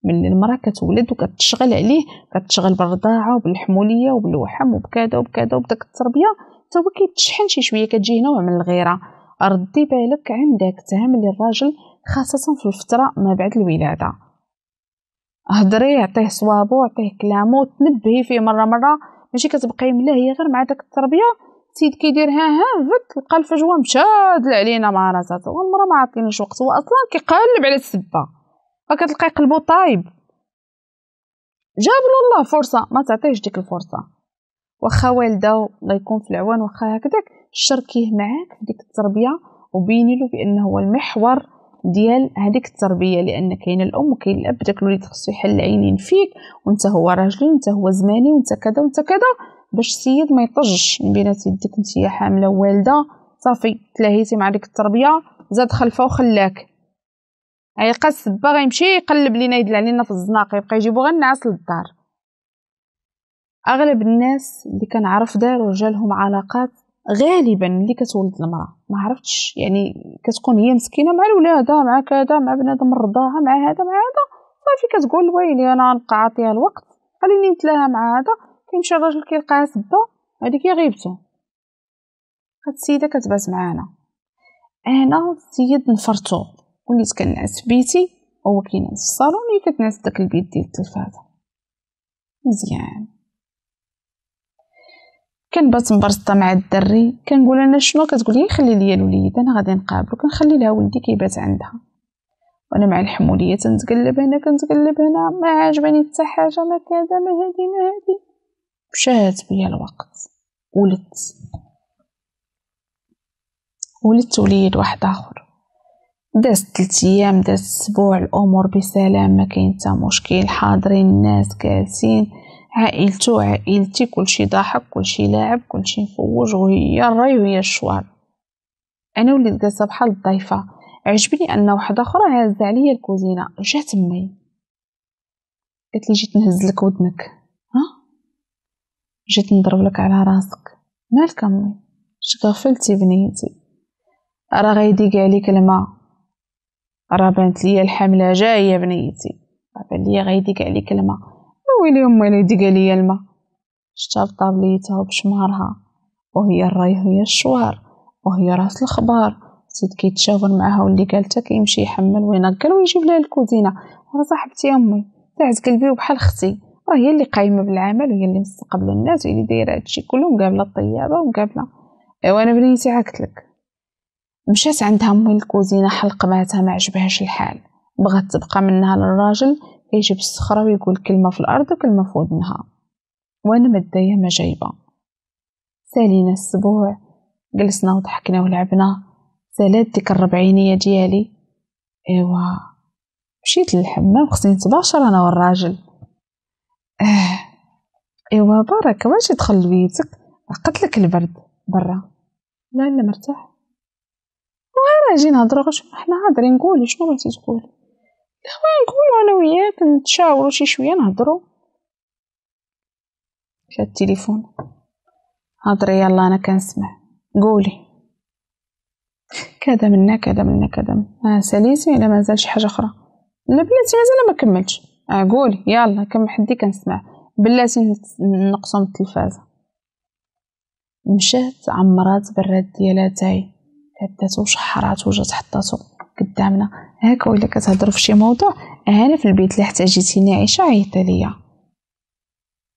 من المراه كتولد وكتشغل عليه كتشغل بالرضاعه وبالحموليه وبالوحم وبكذا وبكذا وبداك التربيه حتى هو كيتشحن شي شويه كتجي نوع من الغيره ردي بالك عندك تعاملي الراجل خاصه في الفتره ما بعد الولاده هضري عطيه صوابو عطيه كلامو تنبهي فيه مره مره ماشي كتبقاي ملا هي غير مع داك التربيه السيد كيدير ها ها فك لقى الفجوه مشاد علينا مع راساته والمره ما عطيناش وقت هو اصلا كيقلب على السبه فكتلقاي قلبو طايب جاب له الله فرصه ما تعطيهش ديك الفرصه واخا والده الله يكون في العوان واخا هكذاك شركيه معاك في ديك التربيه وبيني له بانه هو المحور ديال هذيك التربيه لان كاين الام وكاين الاب داك الوليد خصو يحل عينين فيك وانت هو راجلي وانت هو زماني وانت كذا وانت كذا باش السيد ما يطجش من بينات يديك انت حامله والده صافي تلاهيتي مع ديك التربيه زاد خلفه وخلاك عيقا السبه غيمشي يقلب لينا يدل علينا في الزناق يبقى يجيبو غير النعاس للدار اغلب الناس اللي كنعرف داروا رجالهم علاقات غالبا اللي كتولد المراه ما عرفتش يعني كتكون هي مسكينه مع الولاده مع كذا مع بنادم رضاها مع هذا مع هذا صافي كتقول ويلي انا غنبقى عاطيها الوقت خليني نتلاها مع هذا كيمشي الراجل كيلقاها سبا هذيك هي غيبته هاد السيده كتبات معانا انا السيد نفرتو وليت كنعس بيتي هو كينعس في الصالون هي كتنعس داك البيت ديال التلفازه مزيان كنبات مبرطه مع الدري كنقول انا شنو كتقول لي خلي ليا الوليد انا غادي نقابلو كنخلي لها ولدي كيبات عندها وانا مع الحموليه تنتقلب هنا كنتقلب هنا ما عاجبني حتى حاجه ما كذا ما هادي ما هادي مشات بيا الوقت ولدت ولدت وليد واحد اخر دازت ثلاث ايام دازت اسبوع الامور بسلام ما كاين حتى مشكل حاضرين الناس جالسين عائلتو عائلتي كلشي ضحك كلشي لاعب كلشي مفوج وهي الراي وهي الشوار انا وليت جالسه بحال الضيفه عجبني ان واحده اخرى هازه عليا الكوزينه جات امي قالت لي جيت نهز لك ودنك ها جيت نضرب لك على راسك مالك امي شغفلتي بنيتي راه غيضيق عليك كلمه راه بانت ليا الحمله جايه بنيتي بان ليا غيضيق عليك الماء ويلي يما ويلي دقا ليا الما شتا طابليتها وبشمارها وهي الراي هي الشوار وهي راس الخبار زيد كيتشاور معاها واللي قالتها كيمشي يحمل وينقل ويجيب لها الكوزينه راه صاحبتي امي تعز قلبي وبحال اختي راه هي اللي قايمه بالعمل وهي اللي مستقبله الناس وهي اللي دايره هادشي كله مقابله الطيابه ومقابله ايوا انا بنيتي لك مشات عندها امي الكوزينه حلق معتها ما عجبهاش الحال بغات تبقى منها للراجل كيجيب الصخرة ويقول كلمة في الأرض وكلمة في ودنها وأنا مديه ما جايبة سالينا السبوع جلسنا وضحكنا ولعبنا سالات ديك الربعينية ديالي إيوا مشيت للحمام خصني نتباشر أنا والراجل آه إيوا بارك واش دخل لبيتك عقدلك البرد برا لا لا مرتاح وأنا جينا نهضرو غير حنا هادرين نقولي شنو بغيتي تقولي الإخوان er er? eh, نكونو أنا وياك نتشاورو شي شوية نهضرو شاد التليفون هضري يلا أنا كنسمع قولي كذا منا كذا منا كذا آه ساليتي ولا مازال شي حاجة أخرى لا بلاتي مازال ما كملتش آه قولي يلا كم حدي كنسمع بلاتي من التلفازة مشات عمرات برات ديالها تاي كداتو وشحرات وجات حطاتو قدامنا هاك ولا كتهضر في شي موضوع انا في البيت اللي احتاجتيني عيشه عيطي ليا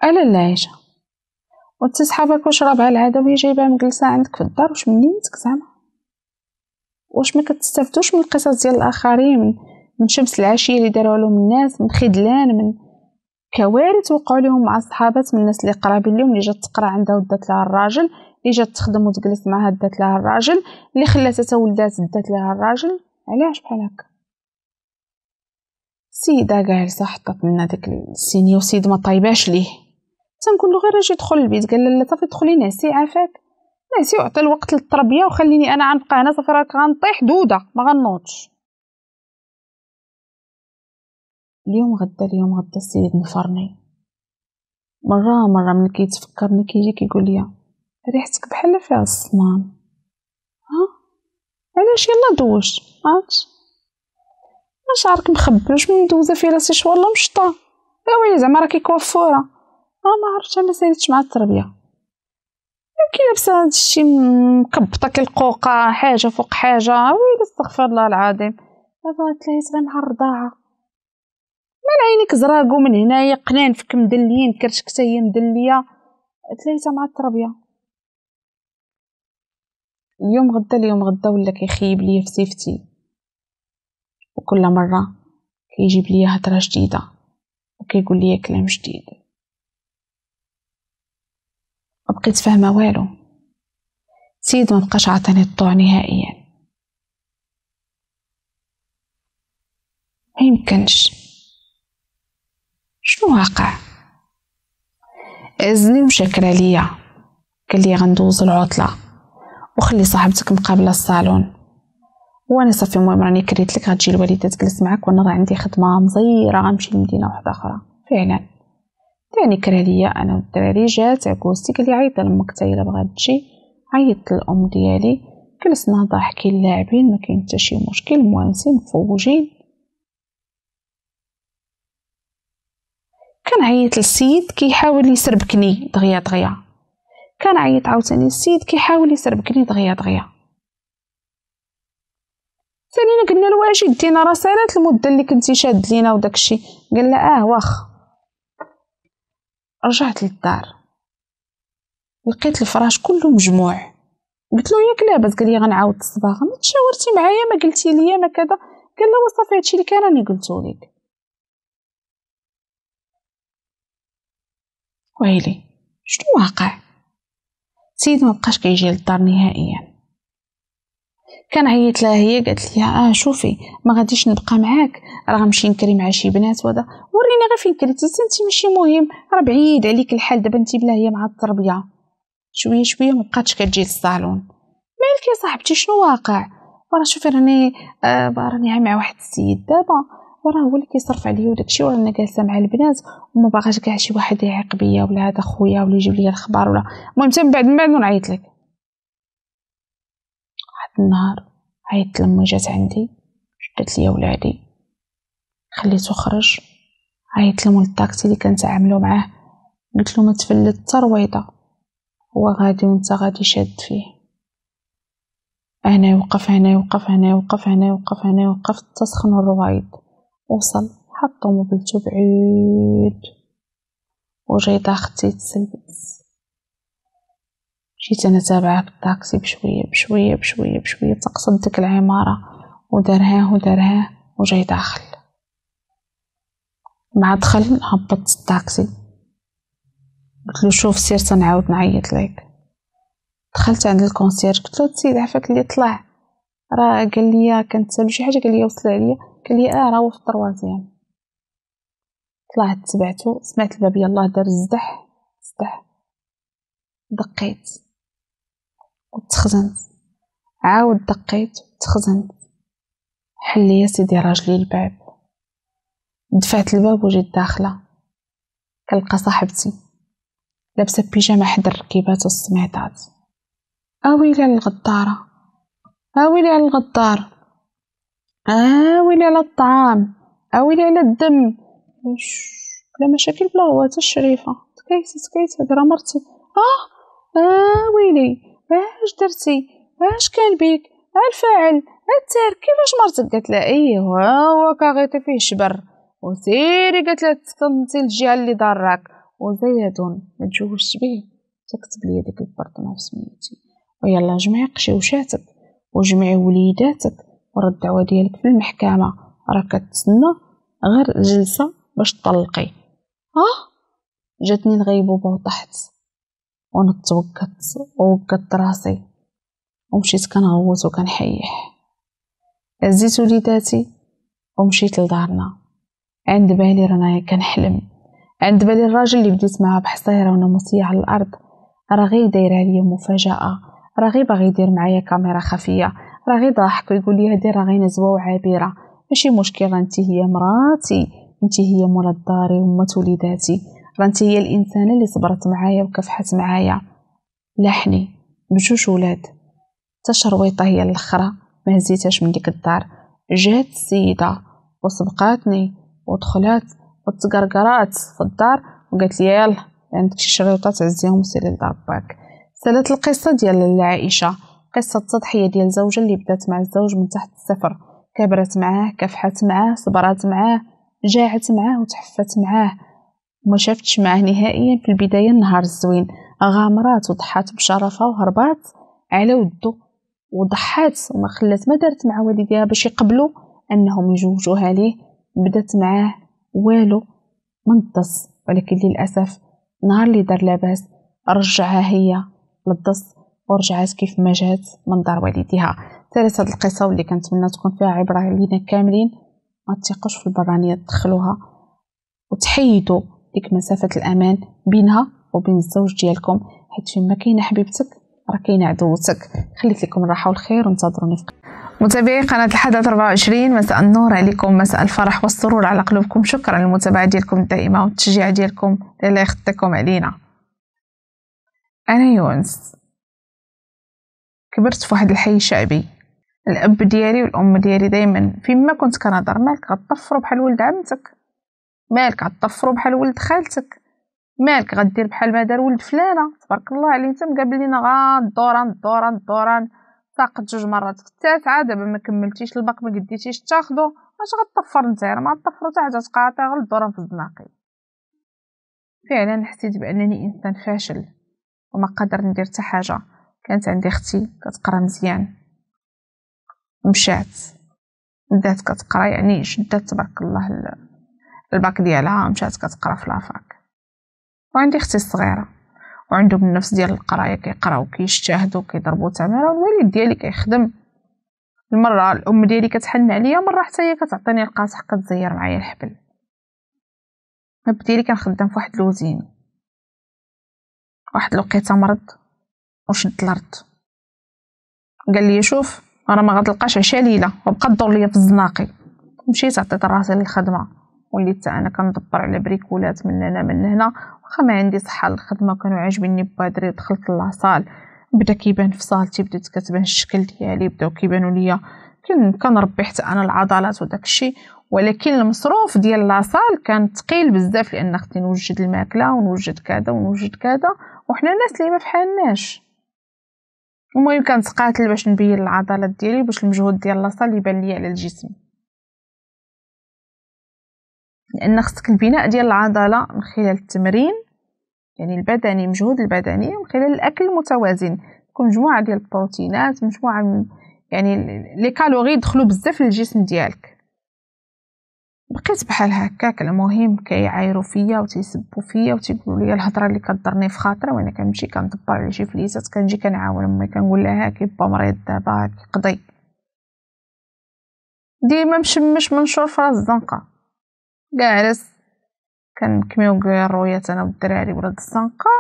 الا لا عيشه وانت صحابك واش راه بحال وهي جايبها مجلسه عندك في الدار واش منيتك زعما واش ما كتستافدوش من القصص ديال الاخرين من, من شمس العشيه اللي داروا لهم الناس من خذلان من كوارث وقعوا لهم مع صحابات من الناس اللي قرابين لهم اللي جات تقرا عندها ودات لها الراجل اللي جات تخدم وتجلس معها دات لها الراجل اللي خلاتها تا ولدات دات لها الراجل علاش بحال هكا السيدة كاع حطت منا ديك السينيو سيد ما طايباش ليه تنقول له غير اجي دخل البيت قال لا صافي دخلي نعسي عافاك نعسي وعطي الوقت للتربية وخليني انا غنبقى هنا صافي راك غنطيح دودة ما غنوضش اليوم غدا اليوم غدا السيد نفرني مرة مرة ملي كيتفكرني كيجي كيقول لي ريحتك بحال فيها الصمام علاش يلا دوزت عرفت شعرك مخبي واش مدوزه في راسي شو والله مشطه لا ويلي زعما راكي كوافوره ما آه، ما عرفتش ما سالتش مع التربيه كي لابسه هادشي مكبطه كالقوقه حاجه فوق حاجه ويلي استغفر الله العظيم دابا تلاهيت غير مع الرضاعه من عينيك زراقو من هنايا قنانفك مدليين كرشك تاهي هي مدليه تلاهيتها مع التربيه اليوم غدا اليوم غدا ولا كيخيب ليا في سيفتي وكل مره كيجيب ليا هضره جديده وكيقول ليا كلام جديد بقيت فاهمه والو سيد ما بقاش عطاني الطوع نهائيا ما يمكنش شنو واقع ازني وشكرا ليا قال لي غندوز العطله وخلي صاحبتك مقابله الصالون وانا صافي المهم راني كريت لك غتجي الوالده تجلس معاك وانا راه عندي خدمه مزيره غنمشي لمدينه واحده اخرى فعلا ثاني كره ليا انا والدراري جات عكوستي قال لي عيط لامك حتى الا بغات تجي عيطت للام ديالي جلسنا ضحكي اللاعبين ما كاين حتى شي مشكل موانسين مفوجين كنعيط للسيد كيحاول يسربكني دغيا دغيا كان عيط عاوتاني السيد كيحاول يسربكني دغيا دغيا ثانينا قلنا له واش دينا راه سالات المده اللي كنتي شاد لينا وداكشي قال لا اه واخ رجعت للدار لقيت الفراش كله مجموع قلت له ياك لاباس قال لي غنعاود الصباغه ما تشاورتي معايا ما قلتي لي ما كذا قال له صافي هادشي اللي كان راني قلتو لك ويلي شنو واقع سيد ما بقاش كيجي للدار نهائيا كان عيط لها هي قالت لي اه شوفي ما غاديش نبقى معاك راه غنمشي نكري مع شي بنات وهذا وريني غير فين كريتي انت ماشي مهم راه بعيد عليك الحال دابا انت بلا هي مع التربيه شويه شويه ما بقاتش كتجي للصالون مالك يا صاحبتي شنو واقع وراه شوفي راني آه راني مع واحد السيد دابا وراه هو اللي كيصرف عليا وداكشي وانا جالسه مع البنات وما باغاش كاع شي واحد يعيق بيا ولا هذا خويا ولا يجيب لي الخبر ولا المهم من بعد من بعد نعيط لك واحد النهار عيطت لما جات عندي شدت ليا ولادي خليته خرج عيطت لهم الطاكسي اللي كنت عامله معاه قلت له ما تفلت الترويضه رويضه هو غادي وانت غادي شاد فيه انا وقف هنا وقف هنا وقف هنا وقف هنا يوقف تسخن الروايض وصل حط موبيلته بعيد وجيت أختي تسلبت جيت أنا تابعة بالطاكسي بشوية بشوية بشوية بشوية تقصد ديك العمارة ودارها ودارها وجاي داخل مع دخل هبطت الطاكسي قلت له شوف سير تنعاود نعيط لك دخلت عند الكونسيرج قلت له تسيد عفاك اللي طلع راه قال لي كنت شي حاجه قال لي وصل عليا قال لي اه راهو في الطروازيام طلعت تبعتو سمعت الباب يلاه دار الزدح زدح دقيت وتخزنت عاود دقيت وتخزنت حل لي سيدي راجلي الباب دفعت الباب وجيت داخله كنلقى صاحبتي لابسه بيجامه حد الركيبات والسميطات اويلي على الغداره اويلي على الغدار آه ويلي على الطعام أويلي ويلي على الدم بلا مشاكل بلا هو حتى الشريفه تكايت تكايت هادي راه مرتي اه اه ويلي اش درتي اش كان بيك الفاعل التار كيفاش مرتك قالت لها ايوا هو كاغيطي فيه شبر وسيري قالت لها تسكنتي الجهه اللي ضرك وزيد ما تجوش به تكتب لي ديك البرطمه في سميتي ويلا جمعي قشي وشاتك وجمعي وليداتك ورا الدعوة ديالك في المحكمة راه كتسنى غير جلسة باش تطلقي اه جاتني الغيبوبة وطحت وانا وكت وكت راسي ومشيت كنغوت وكنحيح عزيت وليداتي ومشيت لدارنا عند بالي رانا كنحلم عند بالي الراجل اللي بديت معاه بحصيره وانا مصيه على الارض راه غير داير عليا مفاجاه راه غير باغي يدير معايا كاميرا خفيه راه غير ضاحك ويقول لي هادي راه غير نزوه وعابره ماشي مشكل انت هي مراتي انت هي مولات داري ومات وليداتي راه انت هي الانسانه اللي صبرت معايا وكفحت معايا لحني بجوج ولاد تا شرويطه هي الاخرى ما هزيتهاش من ديك الدار جات السيده وسبقاتني ودخلات وتقرقرات في الدار وقالت لي يلا عندك شي شريطه تعزيهم سيري لدار باك سالت القصه ديال عائشه قصة تضحية ديال الزوجة اللي بدات مع الزوج من تحت الصفر كبرت معاه كفحت معاه صبرات معاه جاعت معاه وتحفت معاه وما شافتش معاه نهائيا في البداية النهار الزوين غامرات وضحات بشرفها وهربات على ودو وضحات وما خلات ما دارت مع والديها باش يقبلوا انهم يجوجوها ليه بدات معاه والو من الدص ولكن للاسف نهار اللي دار لاباس رجعها هي للدص ورجعات كيف ما جات من دار والديها ثالث هذه القصة واللي كنتمنى تكون فيها عبرة لينا كاملين ما تثقوش في البرانية تدخلوها وتحيدوا ديك مسافة الأمان بينها وبين الزوج ديالكم حيت فين ما كاينه حبيبتك راه كاينه عدوتك خليت لكم الراحه والخير وانتظروني في متابعي قناة الحدث 24 مساء النور عليكم مساء الفرح والسرور على قلوبكم شكرا للمتابعة ديالكم الدائمة والتشجيع ديالكم اللي يخطيكم علينا أنا يونس كبرت في واحد الحي شعبي الأب ديالي والأم ديالي دايما فيما كنت كنهضر مالك غطفرو بحال ولد عمتك مالك غطفرو بحال ولد خالتك مالك غدير بحال ما دار ولد فلانة تبارك الله عليه انت مقابلين لينا غا الدوران الدوران الدوران ساقط جوج مرات في التاسعة دابا ما كملتيش الباك ما قديتيش تاخدو اش غطفر انت ما تطفرو حتى حاجة تقاطع غير الدوران في الزناقي فعلا حسيت بانني انسان فاشل وما قدر ندير حتى حاجه كانت عندي اختي كتقرا مزيان مشات بدات كتقرا يعني شدات تبارك الله الباك ديالها مشات كتقرا في لافاك وعندي اختي الصغيره وعندهم النفس ديال القرايه كيقراو كيجتهدوا كيضربوا تماره والوالد ديالي كيخدم المره الام ديالي كتحن عليا مره حتى هي كتعطيني القاصح كتزير معايا الحبل الاب ديالي كان خدام في واحد لوزين واحد الوقيته مرض واش نطلرت قال لي شوف انا ما غتلقاش عشا ليله وبقى الدور ليا في الزناقي مشيت عطيت راسي للخدمه وليت انا كندبر على بريكولات من هنا من هنا واخا ما عندي صحه للخدمه كانوا عاجبيني بادري دخلت لاصال بدا كيبان في صالتي بدات كتبان الشكل ديالي بداو كيبانوا ليا كن كنربي حتى انا العضلات وداك الشيء ولكن المصروف ديال لاصال كان ثقيل بزاف لان خصني نوجد الماكله ونوجد كذا ونوجد كذا وحنا الناس اللي ما فحالناش المهم كنتقاتل باش نبين العضلات ديالي باش المجهود ديال اللي يبان ليا على الجسم لان خصك البناء ديال العضله من خلال التمرين يعني البدني المجهود البدني من خلال الاكل المتوازن تكون مجموعه ديال البروتينات مجموعه من يعني لي كالوري يدخلوا بزاف للجسم ديالك بقيت بحال هكاك المهم كيعايروا فيا وتيسبوا فيا وتيقولوا لي الهضره اللي كضرني في خاطري وانا كنمشي كندبر على شي فليسات كنجي كنعاون امي كنقول لها هاكي با مريض دابا كيقضي ديما مشمش منشور في راس الزنقه جالس كنكميو الرويات انا والدراري ولاد الزنقه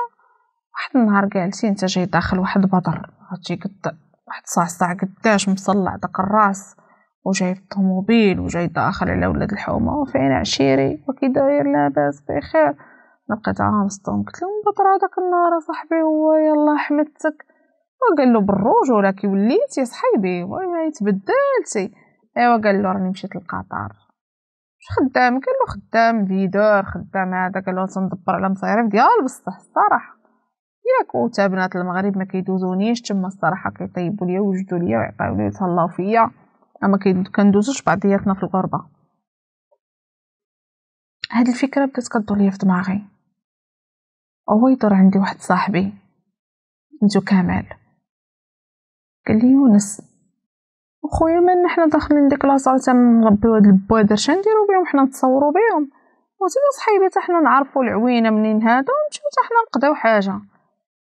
واحد النهار جالسين حتى جاي داخل واحد بدر عرفتي قد واحد صاصع قداش مصلع داك الراس وجاي الطوموبيل وجاي داخل على ولاد الحومة وفين عشيري وكي داير لاباس بخير لقيت عامسطهم قلت لهم بطر هذاك النهار صاحبي هو يلا حمدتك وقال له بالرجولة كي وليتي يا صحيبي وانا تبدلتي ايوا قال له راني مشيت لقطر واش خدام قال له خدام فيدور خدام هذا قال له تندبر على مصاريف ديال بصح الصراحه ياك وتا بنات المغرب ما كيدوزونيش تما الصراحه كيطيبوا ليا ويوجدوا ليا ويعطيو ليا ويتهلاو فيا أما كندوزوش بعضياتنا في الغربة هاد الفكرة بدات كدور ليا في دماغي هو يدور عندي واحد صاحبي سميتو كامل قال لي يونس وخويا مالنا حنا داخلين ديك لاصال تنربيو هاد البوادر شنديرو بهم حنا نتصورو بهم وتينا صحيبي حتى حنا نعرفو العوينه منين هادو ونمشيو حتى حنا نقضيو حاجه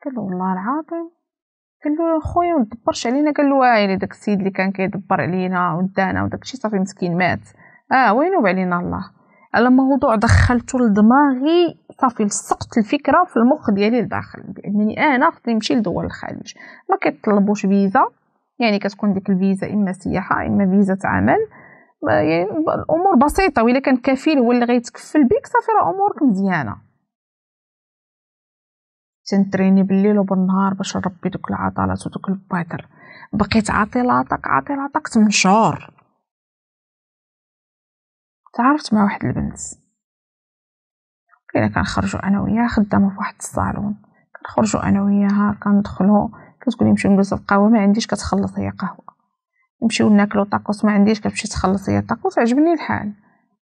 قال والله العظيم قال له خويا ما تدبرش علينا قال له واعي يعني داك السيد اللي كان كيدبر علينا ودانا وداك الشيء صافي مسكين مات اه وينوب علينا الله على موضوع دخلته لدماغي صافي لصقت الفكره في المخ ديالي لداخل بانني انا خصني نمشي لدول الخليج ما كيطلبوش فيزا يعني كتكون ديك الفيزا اما سياحه اما فيزا عمل يعني الامور بسيطه وإلا كان كفيل هو اللي غيتكفل بك صافي راه امورك مزيانه تنتريني بالليل وبالنهار باش نربي دوك العضلات ودوك البيضل بقيت عاطي لاطق عاطي شهور تعرفت مع واحد البنت كنا كنخرجو انا وياها خدامه في واحد الصالون كنخرجو انا وياها كندخلو كتقولي نمشيو نجلسو القهوه ما عنديش كتخلص هي قهوه نمشيو ناكلو طاكوس ما عنديش كتمشي تخلص هي طاكوس عجبني الحال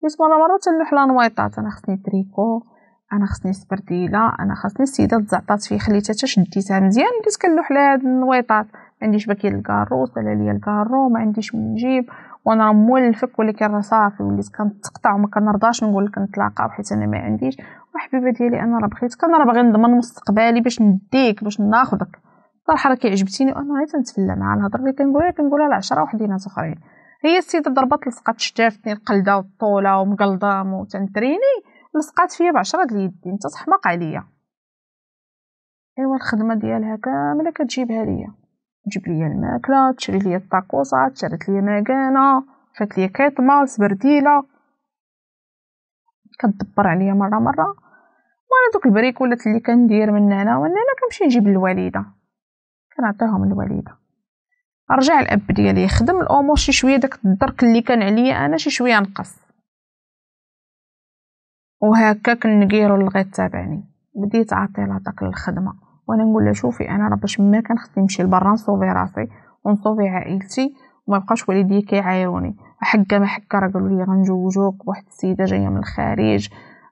قلت مره مره تنلوح نويطات انا خصني تريكو انا خصني سبرديله انا خصني السيده تزعطات فيه خليتها حتى شديتها مزيان بديت كنلوح لها هاد النويطات ما عنديش باكي الكارو سالا ليا الكارو ما عنديش من نجيب وانا راه مولفك ولكن راه صافي وليت كنتقطع وما كنرضاش نقول لك نتلاقاو حيت انا ما عنديش وحبيبه ديالي انا راه بغيتك انا راه باغي نضمن مستقبلي باش نديك باش ناخذك راه كيعجبتيني وانا غير تنتفلى مع الهضره اللي كنقولها كنقولها لعشرة وحدينات اخرين هي السيده ضربات لصقات شتافتني القلده والطوله ومقلضه وتنتريني لصقات فيا بعشرة د اليدين انت عليا ايوا الخدمه ديالها كامله كتجيبها ليا تجيب ليا الماكله تشري ليا الطاكوسة تشرت ليا مكانه فات ليا كيطمه سبرديله كدبر عليا مره مره وانا دوك البريكولات اللي كندير من هنا ومن هنا كنمشي نجيب الوالدة كنعطيهم الوالدة رجع الاب ديالي يخدم الامور شي شويه داك الدرك اللي كان عليا انا شي شويه نقص وهكا كنقيرو لغاية تابعني بديت عاطيلها داك الخدمة وانا نقول لها شوفي انا راه باش ما كان خصني نمشي لبرا نصوفي راسي ونصوفي عائلتي وما بقاش والدي كيعايروني حكا ما حقا راه قالوا لي غنجوجوك بواحد السيده جايه من الخارج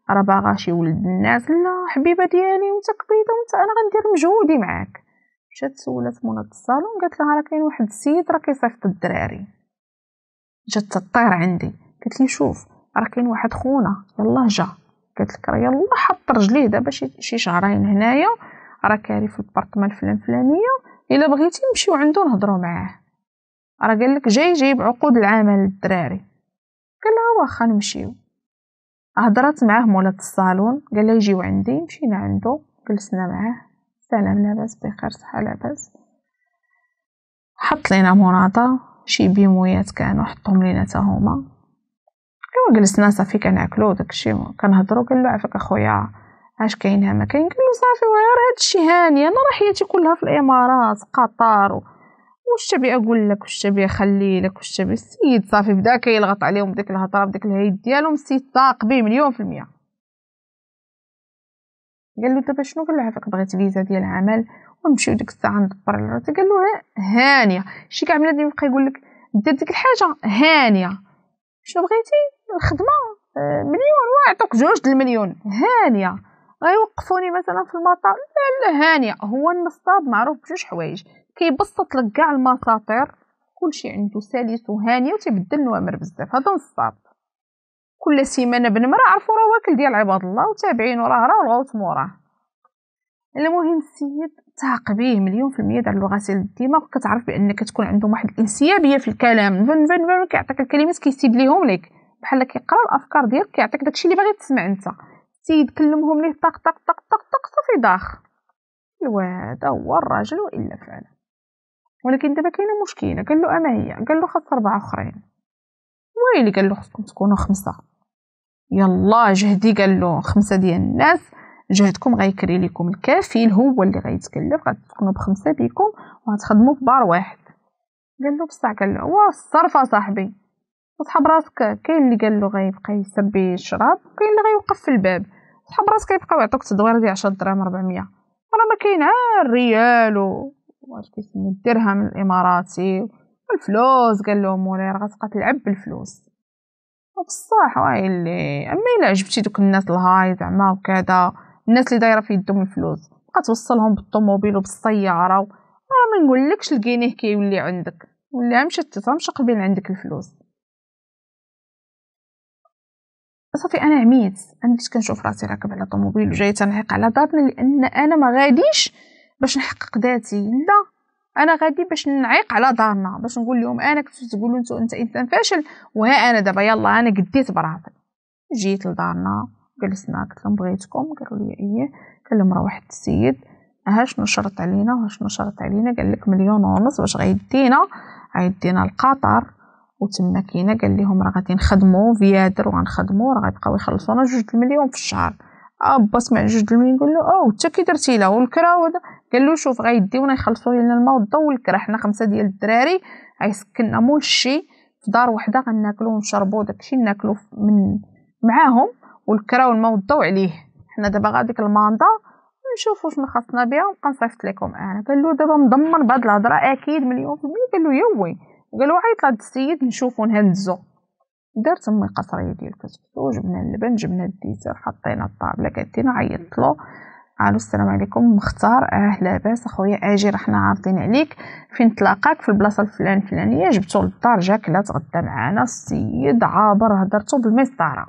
راه باغا شي ولد الناس لا حبيبه ديالي وانت قبيله وانت انا غندير مجهودي معاك مشات سولات منى الصالون قالت لها راه كاين واحد السيد راه كيصيفط الدراري جات تطير عندي قالت لي شوف راه كاين واحد خونا يلاه جا قالت لك راه يلاه حط رجليه دابا شي شهرين هنايا راه كاري في البارطمان فلان فلانيه الا بغيتي نمشيو عنده نهضروا معاه راه قال لك جاي جايب عقود العمل للدراري قال لها واخا نمشيو هضرات معاه مولات الصالون قال لها يجيو عندي مشينا عنده جلسنا معاه سلام لاباس بخير صحه لاباس حط لينا مناطه شي بيمويات كانوا حطهم لينا هما إيوا جلسنا صافي كناكلو داكشي كنهضروا قال له عافاك اخويا اش كاين ما كاين قال له صافي غير هادشي هاني انا راه حياتي كلها في الامارات قطر و... واش تبي اقول لك واش تبي اخلي لك واش تبي السيد صافي بدا كيلغط عليهم بديك الهضره بديك الهيد ديالهم السيد طاق به مليون في المية قال له دابا شنو قال له عافاك بغيت فيزا ديال العمل ونمشيو ديك الساعه ندبر الروت قال له هانيه شي كاع بنادم يبقى يقول لك دير ديك الحاجه هانيه شنو بغيتي الخدمه آه، مليون ويعطوك جوج د المليون هانيه غيوقفوني مثلا في المطار لا لا هانيه هو النصاب معروف بجوج حوايج كيبسط لك كاع المساطير كلشي عنده سلس وهانيه وتيبدل نوامر بزاف هذا نصاب كل سيمانه بنمره عرفوا راه واكل ديال عباد الله وتابعينو راه راه رغوت موراه المهم السيد تاق بيه مليون في المية ديال الغسيل الدماغ وكتعرف بانك تكون عندهم واحد الانسيابيه في الكلام فن فن فن كيعطيك الكلمات كيسيب ليهم ليك بحال كيقرا الافكار ديالك كيعطيك داكشي اللي باغي تسمع انت السيد كلمهم ليه طق طق طق طق طق صافي داخ ايوا هذا هو الراجل والا فعلا ولكن دابا كاينه مشكله قال له اما هي قال له خاص اربعه اخرين ويلي قال له خصكم تكونوا خمسه يلا جهدي قال له خمسه ديال الناس جهدكم غيكري لكم الكافيل هو اللي غيتكلف غتكونوا بخمسه بكم وغتخدموا في بار واحد قال له بصح قال له واه الصرف صاحبي وصحاب راسك كاين اللي قال له غيبقى يسبي الشراب وكاين اللي غيوقف في الباب صحاب راسك يبقى يعطوك تدوير ديال 10 دراهم 400 راه ما كاين الريال و واش كيسمي الدرهم الاماراتي الفلوس قال له مولاي راه غتبقى تلعب بالفلوس وبصح ويلي اما الا عجبتي دوك الناس الهاي زعما وكذا الناس اللي دايره في يدهم الفلوس بقى توصلهم بالطوموبيل وبالسياره راه ما نقولكش لقينيه كيولي عندك ولا مشات تمشق بين عندك الفلوس صافي انا عميت انا كنت كنشوف راسي راكب على طوموبيل وجاي تنعيق على دارنا لان انا ما غاديش باش نحقق ذاتي لا انا غادي باش نعيق على دارنا باش نقول لهم انا كنتو تقولوا انتو انت انسان فاشل وها انا دابا يلا انا قديت براسي جيت لدارنا جلسنا قلت لهم بغيتكم قالوا لي ايه قال لهم راه واحد السيد ها شنو شرط علينا ها شنو شرط علينا قال لك مليون ونص باش غيدينا غيدينا لقطر وتما كاينه قال لهم راه غادي نخدمو فيادر وغنخدمو راه غيبقاو يخلصونا جوج المليون في الشهر ابا آه، سمع جوج المليون قال له او حتى كي درتي لها والكرا وهذا قال له شوف غيديونا يخلصوا لنا الماء والضو والكرا حنا خمسه ديال الدراري غيسكننا مول في دار وحده غناكلو ونشربو داكشي ناكلو من معاهم والكرا والماء والضو عليه حنا دابا غاديك الماندا نشوفوا شنو خاصنا بها ونبقى نصيفط لكم انا قال له دابا مضمن بهاد الهضره اكيد مليون في المية قال له يوي قالوا عيط لهاد السيد نشوفو نهزو درت امي قصريه ديال الكسكسو جبنا اللبن جبنا الديزر حطينا الطابله قالت لنا عيط له قالوا السلام عليكم مختار اه لاباس اخويا اجي راحنا عارضين عليك فين تلاقاك في البلاصه الفلان الفلانيه جبتو للدار جا كلا تغدى معانا السيد عابر هدرتو بالمسطره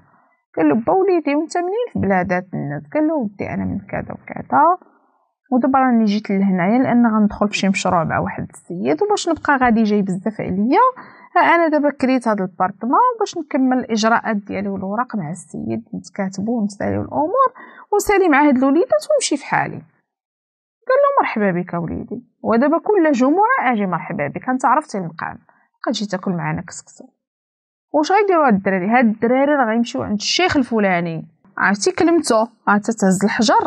قال له با وليدي وانت منين في بلادات الناس قال له ودي انا من كذا وكذا ودابا راني جيت لهنايا لان غندخل فشي مشروع مع واحد السيد وباش نبقى غادي جاي بزاف عليا انا دابا كريت هذا البارطمون باش نكمل الاجراءات ديالي والوراق مع السيد نتكاتبوا ونساليو الامور ونسالي مع هاد الوليدات ونمشي في حالي قال له مرحبا بك وليدي ودابا كل جمعه اجي مرحبا بك انت عرفتي المقام بقى جيت تاكل معانا كسكسو واش غيديروا هاد الدراري هاد الدراري راه غيمشيو عند الشيخ الفلاني عرفتي كلمته آه، عاد تهز الحجر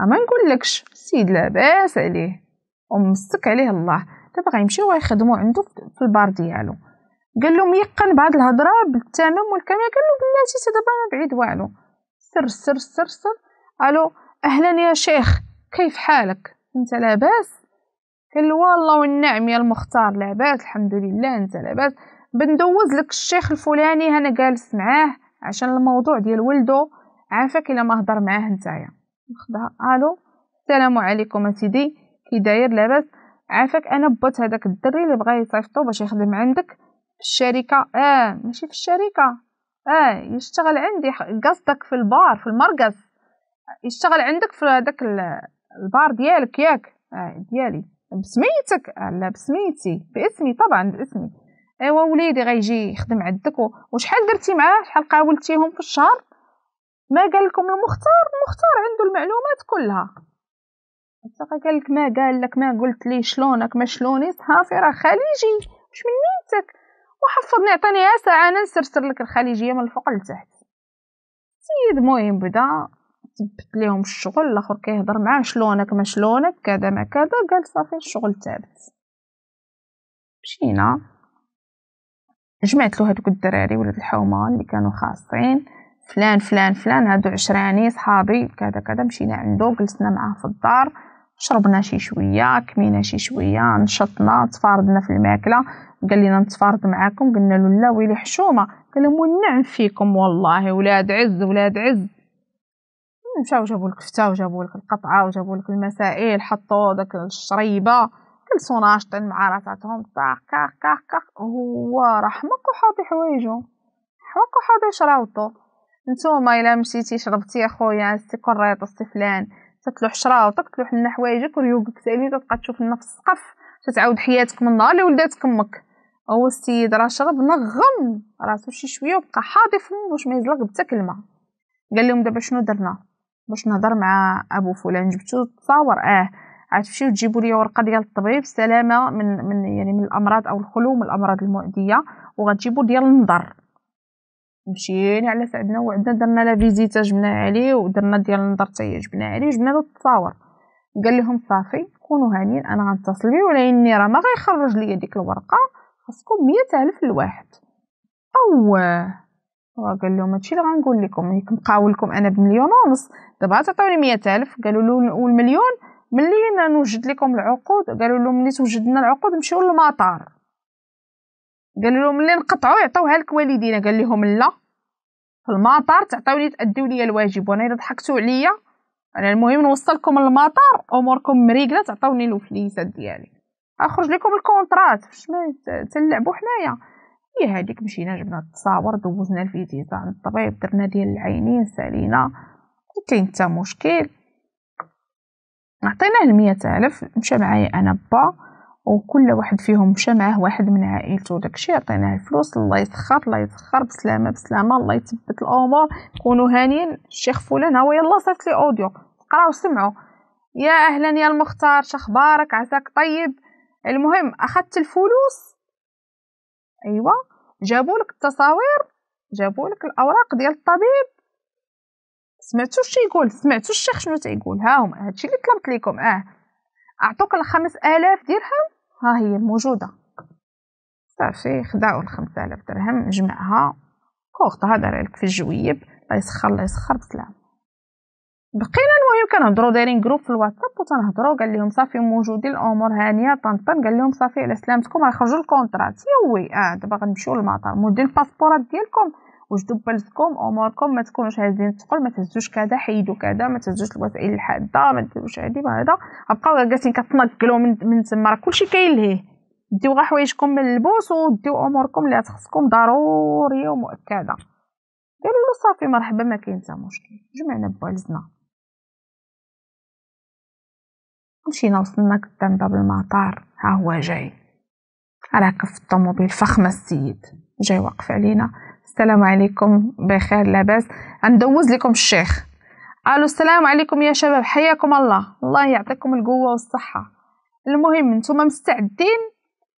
آه، ما لكش السيد لاباس عليه ومسك عليه الله دابا غيمشيو غيخدمو عنده في البار ديالو قال لهم يقن بهاد الهضره بالتمام والكمال قال له بلاتي دابا ما بعيد والو سر سر سر سر الو اهلا يا شيخ كيف حالك انت لاباس قال له والله والنعم يا المختار لاباس الحمد لله انت لاباس بندوز لك الشيخ الفلاني انا جالس معاه عشان الموضوع ديال ولده عافاك الا ما هضر معاه نتايا الو السلام عليكم اسيدي كي داير لاباس عافاك انا بوت هذاك الدري اللي بغا يصيفطو باش يخدم عندك في الشركه اه ماشي في الشركه اه يشتغل عندي قصدك في البار في المرقص يشتغل عندك في هذاك البار ديالك ياك آه ديالي بسميتك آه لا بسميتي باسمي طبعا باسمي ايوا وليدي غيجي يخدم عندك وشحال درتي معاه شحال قاولتيهم في الشهر ما قال لكم المختار المختار عنده المعلومات كلها صافا لك ما قال لك ما قلت لي شلونك ما شلوني صافي راه خليجي واش من نيتك وحفظني عطاني ساعه انا نسرسر لك الخليجيه من الفوق لتحت سيد مهم بدا ثبت لهم الشغل الاخر كيهضر معاه شلونك ما شلونك كذا ما كذا قال صافي الشغل ثابت مشينا جمعت له هادوك الدراري ولاد الحومه اللي كانوا خاصين فلان فلان فلان هادو عشراني صحابي كذا كذا مشينا عنده جلسنا معاه في الدار شربنا شي شويه كمينا شي شويه نشطنا تفاردنا في الماكله قال لنا نتفارد معاكم قلنا له لا ويلي حشومه قال لهم والنعم فيكم والله ولاد عز ولاد عز مشاو جابوا لك الكفته وجابوا لك القطعه وجابوا لك المسائل حطوا داك الشريبه كل ناشطين مع راساتهم طاق كاخ كاخ كاخ هو راه حمق وحاطي حوايجو حمق وحاطي شراوطو نتوما الا مشيتي شربتي اخويا استي كريط سي فلان تتلوح شراوطك تلوح لنا حوايجك وريوقك ثاني تبقى تشوف لنا السقف تتعاود حياتك من نهار اللي ولداتك امك هو السيد راه شرب نغم راسو شي شويه وبقى حاضي فمو باش ما يزلق حتى كلمه قال لهم دابا شنو درنا باش نهضر مع ابو فلان جبتو تصاور اه عاد تمشيو تجيبوا لي ورقه ديال الطبيب سلامه من من يعني من الامراض او الخلو من الامراض المعديه وغتجيبوا ديال النظر مشينا على سعدنا وعدنا درنا لا فيزيتا جبنا عليه ودرنا ديال النظر تاهي جبنا عليه جبنا له التصاور قال لهم صافي كونوا هانيين انا غنتصل بيه اني راه ما غيخرج ليا ديك الورقه خاصكم مية الف او اواه قال لهم هادشي اللي غنقول لكم كنقاول لكم انا بمليون ونص دابا تعطوني مية الف قالوا له والمليون ملي نوجد لكم العقود قالوا لهم ملي توجد لنا العقود نمشيو للمطار قال لهم اللي نقطعوا يعطوها لك والدينا قال لهم لا في المطار تعطوني تاديو ليا الواجب وانا الا ضحكتوا عليا انا المهم نوصلكم للمطار اموركم مريقله تعطوني الفليسه ديالي اخرج لكم الكونترات فاش ما تلعبوا حنايا هي إيه، هذيك مشينا جبنا التصاور دوزنا الفيزيتا عند الطبيب درنا ديال العينين سالينا كاين حتى مشكل عطيناه المية ألف مشى معايا أنا با وكل واحد فيهم شمعه واحد من عائلته داكشي عطيناه الفلوس الله يسخر الله يسخر بسلامه بسلامه الله يثبت الامور كونوا هانيين الشيخ فلان ها يلا صيفط لي اوديو قراو سمعوا يا اهلا يا المختار شخبارك عساك طيب المهم اخذت الفلوس ايوا جابوا لك التصاوير جابوا لك الاوراق ديال الطبيب سمعتوا شي يقول سمعتوا الشيخ شنو تيقول ها هما هادشي اللي طلبت لكم اه أعطوك الخمس آلاف درهم ها هي موجودة صافي خداو الخمس آلاف درهم جمعها كوخت دارها لك في الجويب الله يسخر الله يسخر بسلام بقينا المهم كنهضرو دايرين جروب في الواتساب تنهضرو قال لهم صافي موجودين الامور هانيه طنطن قال لهم صافي على سلامتكم غيخرجوا الكونترات وي اه دابا غنمشيو للمطار مودين الباسبورات ديالكم وجدوا ببالتكم اموركم ما تكونوش هازين تقول ما تهزوش كذا حيدوا كذا ما تهزوش الوسائل الحاده ما ديروش هادي هذا غبقاو جالسين كتنقلوا من من تما راه كلشي كاين ديو غير حوايجكم من البوس وديو اموركم اللي تخصكم ضروريه ومؤكده قالوا له صافي مرحبا ما كاين حتى مشكل جمعنا بوالزنا مشينا وصلنا قدام باب المطار ها هو جاي على في الطوموبيل فخمه السيد جاي واقف علينا السلام عليكم بخير لاباس غندوز لكم الشيخ قالوا السلام عليكم يا شباب حياكم الله الله يعطيكم القوه والصحه المهم نتوما مستعدين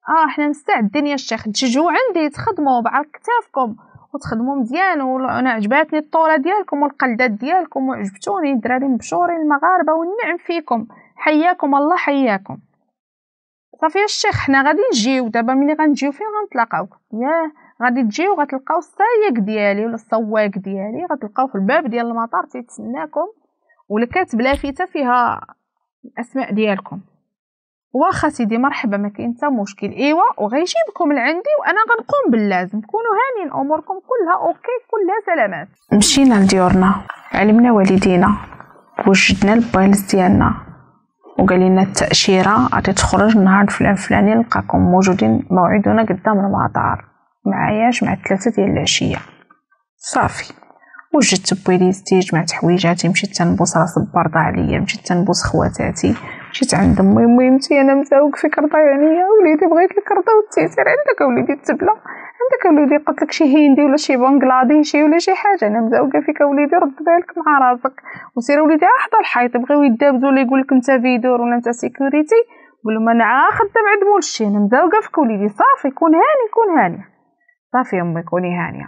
اه حنا مستعدين يا الشيخ تجيو عندي تخدموا بعرض كتافكم وتخدموا مزيان وانا عجباتني الطوله ديالكم والقلدات ديالكم وعجبتوني الدراري مبشورين المغاربه والنعم فيكم حياكم الله حياكم صافي يا الشيخ حنا غادي نجيو دابا ملي غنجيو فين غنتلاقاو ياه غادي تجي وغتلقاو السايق ديالي ولا السواق ديالي غتلقاو في الباب ديال المطار تيتسناكم ولا كاتب لافته فيها الاسماء ديالكم واخا سيدي مرحبا ما كاين حتى مشكل ايوا وغيجيبكم لعندي وانا غنقوم باللازم كونوا هانين اموركم كلها اوكي كلها سلامات مشينا لديورنا علمنا والدينا وجدنا البايلز ديالنا وقال لنا التاشيره غادي تخرج نهار فلان فلاني نلقاكم موجودين موعدنا قدام المطار معاياش مع الثلاثة ديال العشية صافي وجدت بويليتي جمعت حويجاتي مشيت تنبوس راس البردة عليا مشيت تنبوس خواتاتي مشيت عند امي ميمتي انا مساوك فيك يعني يا وليدي بغيت الكرطه رضا والتيسير عندك وليدي التبلة عندك وليدي قلت لك شي هندي ولا شي بنغلاديشي ولا شي حاجه انا مزوقه فيك وليدي رد بالك مع راسك وسير وليدي حدا الحيط بغيو يدابزو ولا يقول لك انت فيدور ولا انت سيكوريتي قول لهم انا خدام عند مولشي انا مزوقه فيك وليدي صافي كون هاني كون هاني صافي امي كوني هانيه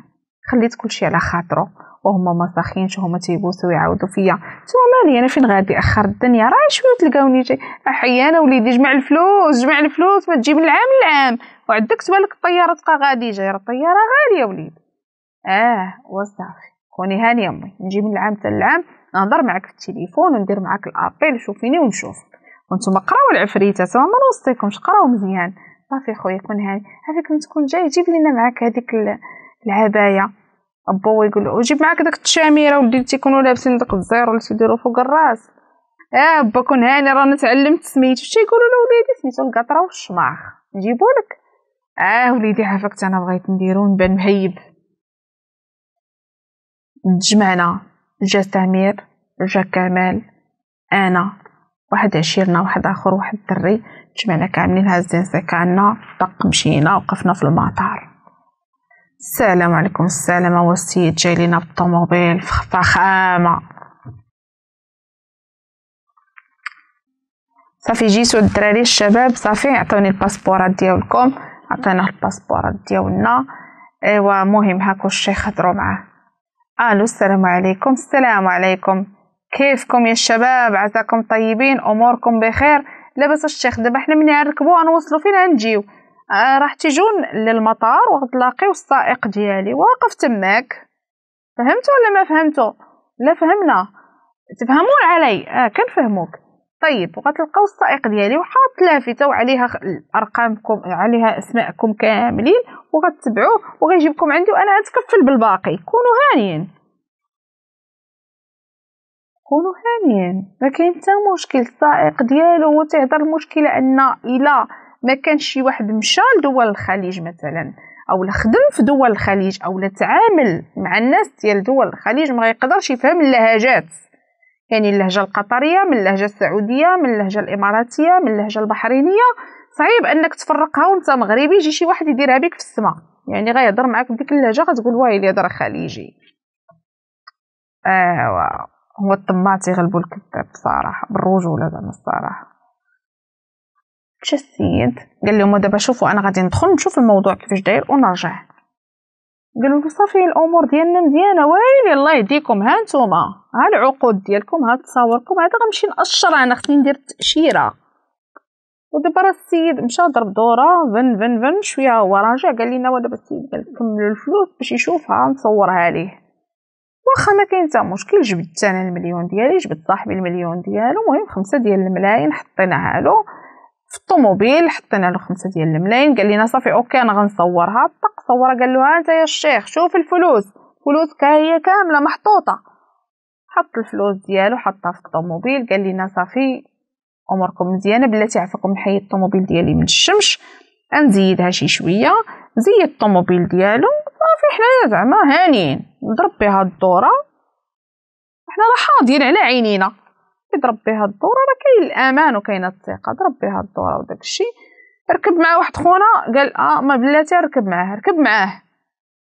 خليت كلشي على خاطرو وهما ما ساخينش هما تيبوسو ويعاودوا فيا تما مالي انا فين غادي اخر الدنيا راه شويه تلقاوني جاي احيانا وليدي جمع الفلوس جمع الفلوس ما من العام العام وعندك تبالك الطياره تبقى غادي جاي راه الطياره غاليه وليدي اه وصافي كوني هانيه امي نجي من العام حتى العام نهضر معك في التليفون وندير معك الابيل شوفيني ونشوفك وانتم قراو العفريته تما ما نوصيكمش قراو مزيان صافي خويا كون هاني عافاك تكون جاي جيب لينا معاك هذيك العبايه بو يقول له جيب معاك داك التشاميره ولدي تيكونوا لابسين داك الزير ولا تيديروا فوق الراس اه با كون هاني رانا تعلمت سميت شي يقولوا له وليدي سميتو القطره والشماخ نجيبو لك اه وليدي عافاك انا بغيت نديرو نبان مهيب تجمعنا جا سمير جا كمال انا واحد عشيرنا واحد اخر واحد الدري جمعنا كاملين هازين سكانا طق مشينا وقفنا في المطار السلام عليكم السلام والسيد السيد جاي لينا بالطوموبيل فخامه صافي جيتو الدراري الشباب صافي عطوني الباسبورات ديالكم عطيناه الباسبورات ديالنا ايوا مهم هاكو الشيخ هضروا معاه الو السلام عليكم السلام عليكم كيفكم يا شباب عساكم طيبين اموركم بخير لاباس الشيخ دابا حنا ملي نركبو غنوصلو فين غنجيو آه راح تيجون للمطار وغتلاقيو السائق ديالي واقف تماك فهمتوا ولا ما فهمتوا لا فهمنا تفهمون علي اه كنفهموك طيب وغتلقاو السائق ديالي وحاط لافتة وعليها ارقامكم عليها اسماءكم كاملين وغتبعوه وغيجيبكم عندي وانا غتكفل بالباقي كونوا هانيين كونوا هانيين ما كاين حتى مشكل السائق ديالو هو تيهضر المشكله ان الا ما كانش شي واحد مشى لدول الخليج مثلا او خدم في دول الخليج او تعامل مع الناس ديال دول الخليج ما يقدرش يفهم اللهجات يعني اللهجه القطريه من اللهجه السعوديه من اللهجه الاماراتيه من اللهجه البحرينيه صعيب انك تفرقها وانت مغربي يجي شي واحد يديرها بك في السماء يعني غيهضر معاك بديك اللهجه غتقول واه اللي هضر خليجي ايوا آه هو الطماع تيغلبو الكذاب صراحة بالرجولة زعما الصراحة مشى السيد قال لهم دابا شوفوا انا غادي ندخل نشوف الموضوع كيفاش داير ونرجع قالوا له صافي الامور ديالنا مزيانه ويلي الله يهديكم ها نتوما ها العقود ديالكم ها تصاوركم هذا غنمشي ناشر انا خصني ندير التاشيره ودابا راه السيد مشى ضرب دوره فن فن فن شويه هو راجع قال لنا ودابا السيد قال الفلوس باش يشوفها نصورها ليه واخا ما كاين حتى مشكل جبدت انا المليون ديالي جبد صاحبي المليون ديالو المهم خمسة ديال الملايين حطيناها له في الطوموبيل حطينا له خمسة ديال الملايين قال لنا صافي اوكي انا غنصورها طق صورها قال له انت يا الشيخ شوف الفلوس فلوسك هي كامله محطوطه حط الفلوس ديالو حطها في الطوموبيل قال لنا صافي اموركم مزيانه بلاتي عفاكم نحيد الطوموبيل ديالي من الشمس نزيدها شي شويه زيد الطوموبيل ديالو صافي حنايا زعما هانيين نضرب بها الدوره حنا راه حاضرين على عينينا يضرب بها الدوره راه كاين الامان وكاين الثقه ضرب بها الدوره وداك الشيء ركب مع واحد خونا قال اه ما بلاتي ركب معاه ركب معاه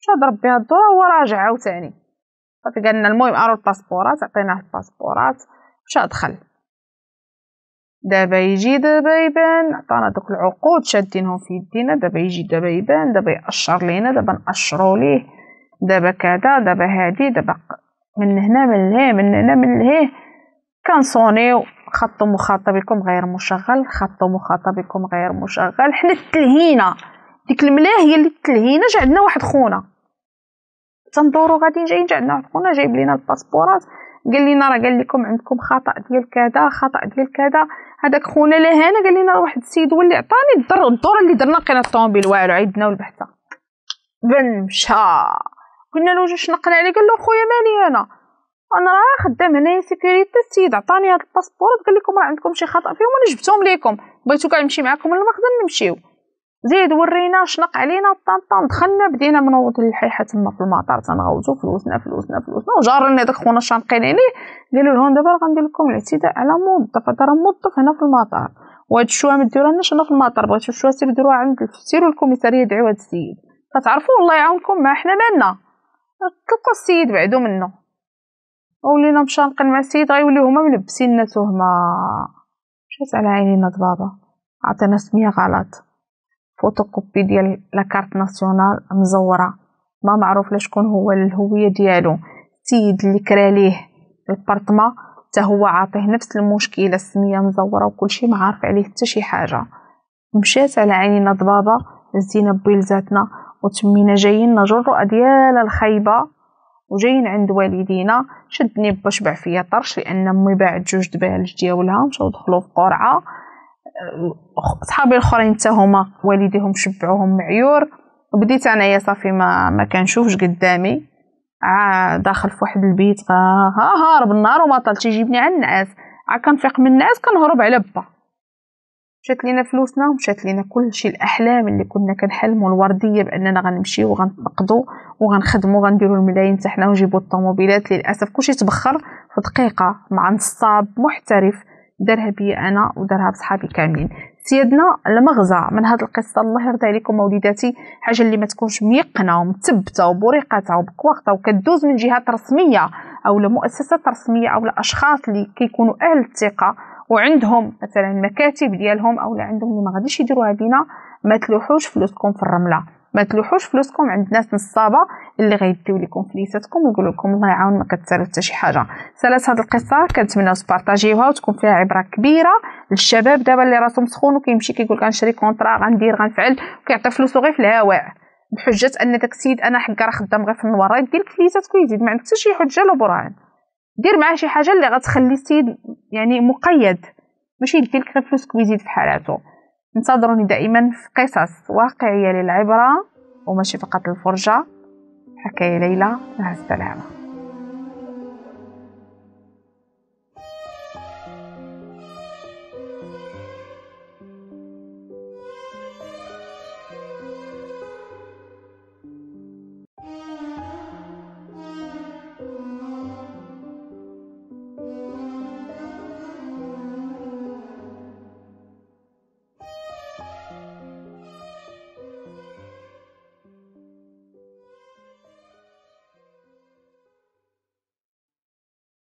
مشى ضرب بها الدوره هو راجع عاوتاني صافي قالنا المهم ارو الباسبورات عطيناه الباسبورات مشى دخل دابا يجي دابا يبان عطانا دوك العقود شادينهم في يدينا دابا يجي دابا يبان دابا يأشر لينا دابا نأشرو ليه دابا كذا دابا هادي دابا من هنا من لهيه من هنا من لهيه كنصونيو خط مخاطبكم غير مشغل خط مخاطبكم غير مشغل حنا تلهينا ديك الملاه هي اللي تلهينا جا عندنا واحد خونا تندورو غادي جايين جا عندنا واحد خونا جايب لينا الباسبورات قال لينا راه قال لكم عندكم خطا ديال كذا خطا ديال كذا هذاك خونا لهنا قال راه واحد السيد هو اللي عطاني الدور الدور اللي درنا لقينا الطوموبيل والو عيدنا والبحثه بن مشى قلنا له واش نقل عليه قال له خويا مالي انا انا راه خدام هنايا سيكوريتي السيد عطاني هاد الباسبور قال لكم راه عندكم شي خطا فيهم انا جبتهم ليكم بغيتو كاع نمشي معاكم ولا ما نمشيو زيد ورينا شنق علينا طان طان دخلنا بدينا منوط الحيحه تما في المطار تنغوتو فلوسنا فلوسنا فلوسنا وجارنا داك خونا شانقين عليه قالوا لهم دابا غندير لكم الاعتداء على موظف راه موظف هنا في المطار وهاد الشوا ما لناش هنا في المطار بغيتو الشوا سير ديروها عند سيروا الكوميساريه دعيو هاد السيد كتعرفوا الله يعاونكم ما حنا مالنا تلقى السيد بعدو منه ولينا مشانقين مع السيد غيوليو هما ملبسين لنا تهمه مشات على عينينا دبابا عطينا سميه غلط فوتوكوبي ديال لاكارت ناسيونال مزوره ما معروف لشكون هو الهويه ديالو السيد اللي كرا ليه البارتما حتى هو عاطيه نفس المشكله السميه مزوره وكلشي ما عارف عليه حتى شي حاجه مشات على عينينا ضبابه هزينا بيلزاتنا وتمينا جايين جرأة ديال الخايبه وجايين عند والدينا شدني با شبع فيا طرش لان امي باعت جوج دبالج دياولها مشاو دخلوا في قرعه صحابي الاخرين حتى هما والديهم شبعوهم معيور وبديت انايا صافي ما ما كنشوفش قدامي داخل في واحد البيت ها هارب النار وما طال تيجيبني على النعاس عا كنفيق من النعاس كنهرب على با مشات لينا فلوسنا ومشات لينا كلشي الاحلام اللي كنا كنحلموا الورديه باننا غنمشيو وغنتنقدوا وغنخدموا وغنديروا الملايين تاعنا ونجيبوا الطوموبيلات للاسف كلشي تبخر في دقيقه مع نصاب محترف دارها بي انا ودارها بصحابي كاملين سيدنا المغزى من هذه القصه الله يرضي عليكم وليداتي حاجه اللي ما تكونش ميقنه ومثبته وبوريقه وبكواخطه وكدوز من جهات رسميه او مؤسسات رسميه او اشخاص اللي كيكونوا اهل الثقه وعندهم مثلا المكاتب ديالهم او اللي عندهم اللي ما غاديش يديروها بينا ما تلوحوش فلوسكم في الرمله ما تلوحوش فلوسكم عند ناس نصابه اللي غيديو لكم فليساتكم ويقول لكم الله يعاون ما كتسالوا حتى شي حاجه سالات هذه القصه كنتمناو تبارطاجيوها وتكون فيها عبره كبيره للشباب دابا اللي راسهم سخون وكيمشي كيقول غنشري كونطرا غندير غنفعل وكيعطي فلوسو غير في الهواء بحجه ان داك السيد انا حكا راه خدام غير في النوار يدير لك فليساتك ويزيد ما عندك حتى شي حجه لا براهين دير معاه شي حاجه اللي غتخلي السيد يعني مقيد ماشي يدي لك غير فلوسك ويزيد في حالاتو انتظروني دائما في قصص واقعية للعبرة وماشي فقط الفرجة حكاية ليلى مع السلامة